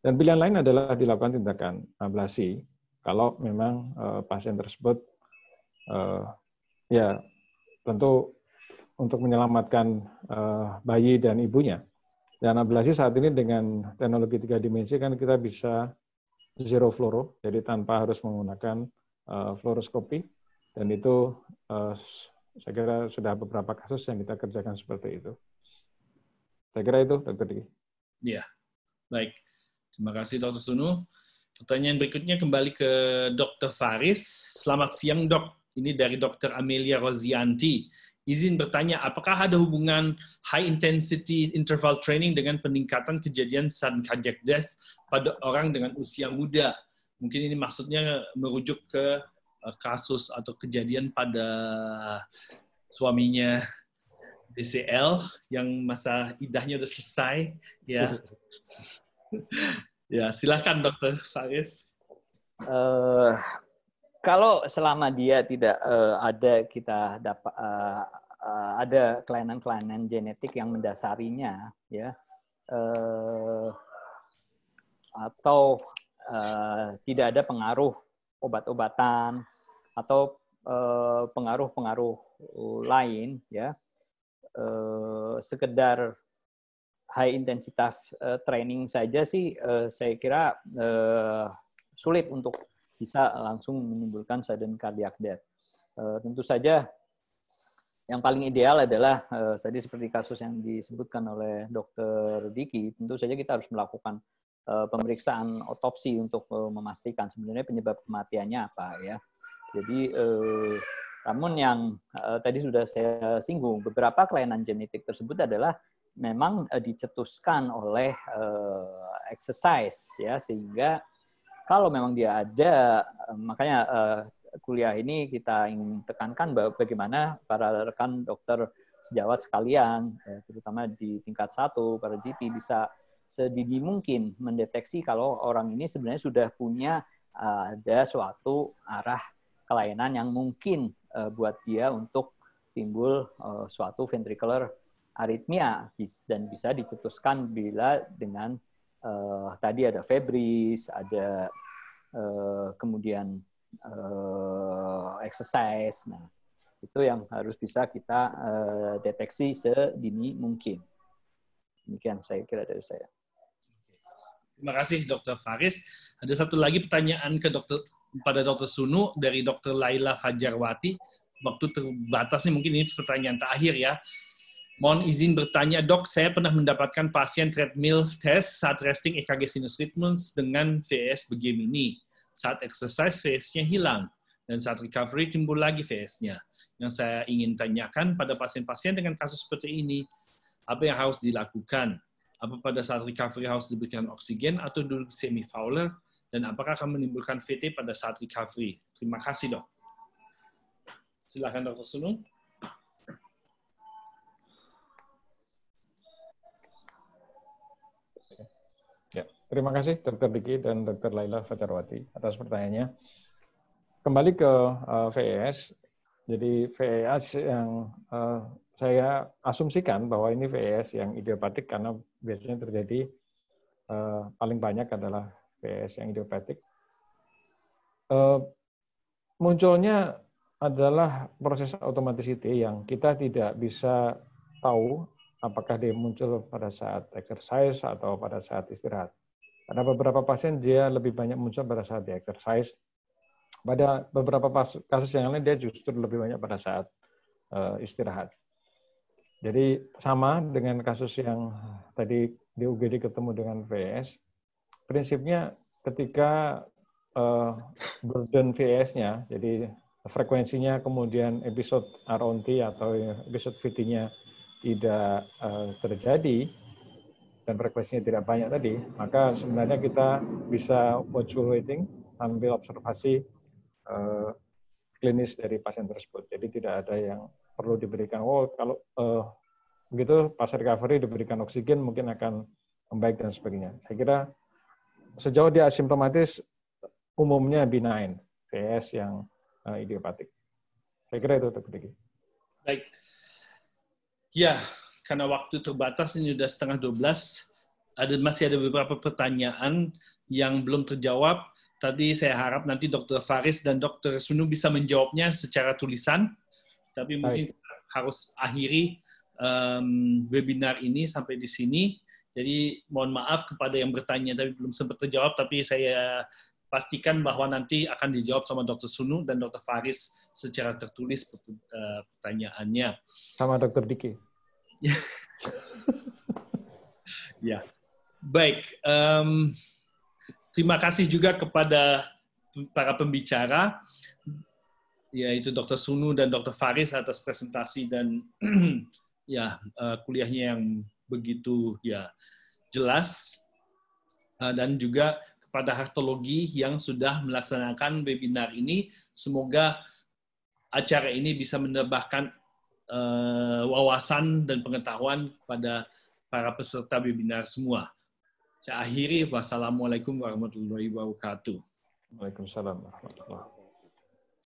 Dan pilihan lain adalah dilakukan tindakan ablasi kalau memang uh, pasien tersebut uh, ya tentu untuk menyelamatkan uh, bayi dan ibunya. Dan ablasi saat ini dengan teknologi tiga dimensi kan kita bisa zero fluoro, jadi tanpa harus menggunakan uh, fluoroskopi. Dan itu uh, saya kira sudah beberapa kasus yang kita kerjakan seperti itu. Saya kira itu, Dr. Diki. Iya, baik. Terima kasih, Dr. Sunu. Pertanyaan berikutnya kembali ke Dr. Faris. Selamat siang, dok. Ini dari Dr. Amelia Rozianti. Izin bertanya, apakah ada hubungan high intensity interval training dengan peningkatan kejadian sudden cardiac death pada orang dengan usia muda? Mungkin ini maksudnya merujuk ke eh, kasus atau kejadian pada suaminya DCL yang masa idahnya udah selesai ya ya silahkan dokter Faris uh, kalau selama dia tidak uh, ada kita dapat uh, eh, uh, eh, ada kelainan-kelainan genetik yang mendasarinya, ya, uh, atau uh, tidak ada pengaruh obat-obatan atau pengaruh-pengaruh lain, ya, uh, sekedar high intensitas training saja sih saya kira sulit untuk bisa langsung menimbulkan sudden cardiac death. E, tentu saja yang paling ideal adalah e, tadi seperti kasus yang disebutkan oleh Dr. Diki, tentu saja kita harus melakukan e, pemeriksaan otopsi untuk e, memastikan sebenarnya penyebab kematiannya apa ya. Jadi e, namun yang e, tadi sudah saya singgung, beberapa kelainan genetik tersebut adalah memang dicetuskan oleh uh, exercise ya sehingga kalau memang dia ada, eh, makanya uh, kuliah ini kita ingin tekankan bagaimana para rekan dokter sejawat sekalian, ya, terutama di tingkat satu para GP bisa sedini mungkin mendeteksi kalau orang ini sebenarnya sudah punya uh, ada suatu arah kelainan yang mungkin uh, buat dia untuk timbul uh, suatu ventricular aritmia dan bisa dicetuskan bila dengan uh, tadi ada Febris, ada uh, kemudian uh, exercise. Nah, itu yang harus bisa kita uh, deteksi sedini mungkin. Demikian saya kira dari saya. Terima kasih Dr. Faris. Ada satu lagi pertanyaan ke dokter pada Dr. Sunu dari Dr. Laila Fajarwati. Waktu terbatas nih mungkin ini pertanyaan terakhir ya. Mohon izin bertanya, dok, saya pernah mendapatkan pasien treadmill test saat resting EKG sinus ritmus dengan VS begini. Saat exercise, VS-nya hilang. Dan saat recovery, timbul lagi VS-nya. Yang saya ingin tanyakan pada pasien-pasien dengan kasus seperti ini, apa yang harus dilakukan? Apa pada saat recovery harus diberikan oksigen atau duduk semi Fowler? Dan apakah akan menimbulkan VT pada saat recovery? Terima kasih, dok. Silakan, Dr. Sunung. Terima kasih Dr. Diki dan Dr. Laila Fajarwati atas pertanyaannya. Kembali ke uh, eh, VES. Jadi VES yang uh, saya asumsikan bahwa ini VES yang idiopatik karena biasanya terjadi uh, paling banyak adalah VES yang idiopatik. Uh, munculnya adalah proses automaticity yang kita tidak bisa tahu apakah dia muncul pada saat exercise atau pada saat istirahat. Ada beberapa pasien dia lebih banyak muncul pada saat di exercise. Pada beberapa kasus yang lain dia justru lebih banyak pada saat uh, istirahat. Jadi sama dengan kasus yang tadi di UGD ketemu dengan VS, prinsipnya ketika uh, burden VS-nya, jadi frekuensinya kemudian episode RONT atau episode VT-nya tidak uh, terjadi, dan frekuensinya tidak banyak tadi, maka sebenarnya kita bisa watchful waiting sambil observasi uh, klinis dari pasien tersebut. Jadi tidak ada yang perlu diberikan, oh kalau uh, begitu pas recovery diberikan oksigen mungkin akan membaik dan sebagainya. Saya kira sejauh dia asimptomatis umumnya benign, VS yang uh, idiopatik. Saya kira itu untuk Baik. Ya, karena waktu terbatas ini sudah setengah 12, ada masih ada beberapa pertanyaan yang belum terjawab. Tadi saya harap nanti Dr. Faris dan Dr. Sunu bisa menjawabnya secara tulisan, tapi mungkin harus akhiri um, webinar ini sampai di sini. Jadi mohon maaf kepada yang bertanya tapi belum sempat terjawab, tapi saya pastikan bahwa nanti akan dijawab sama Dr. Sunu dan Dr. Faris secara tertulis eh, pertanyaannya. Sama Dr. Diki ya, baik. Um, terima kasih juga kepada para pembicara, yaitu Dr. Sunu dan Dr. Faris atas presentasi dan ya uh, kuliahnya yang begitu ya jelas uh, dan juga kepada Hartologi yang sudah melaksanakan webinar ini. Semoga acara ini bisa menambahkan uh, wawasan dan pengetahuan pada para peserta webinar semua. Saya akhiri, wassalamualaikum warahmatullahi wabarakatuh. Waalaikumsalam warahmatullahi wabarakatuh.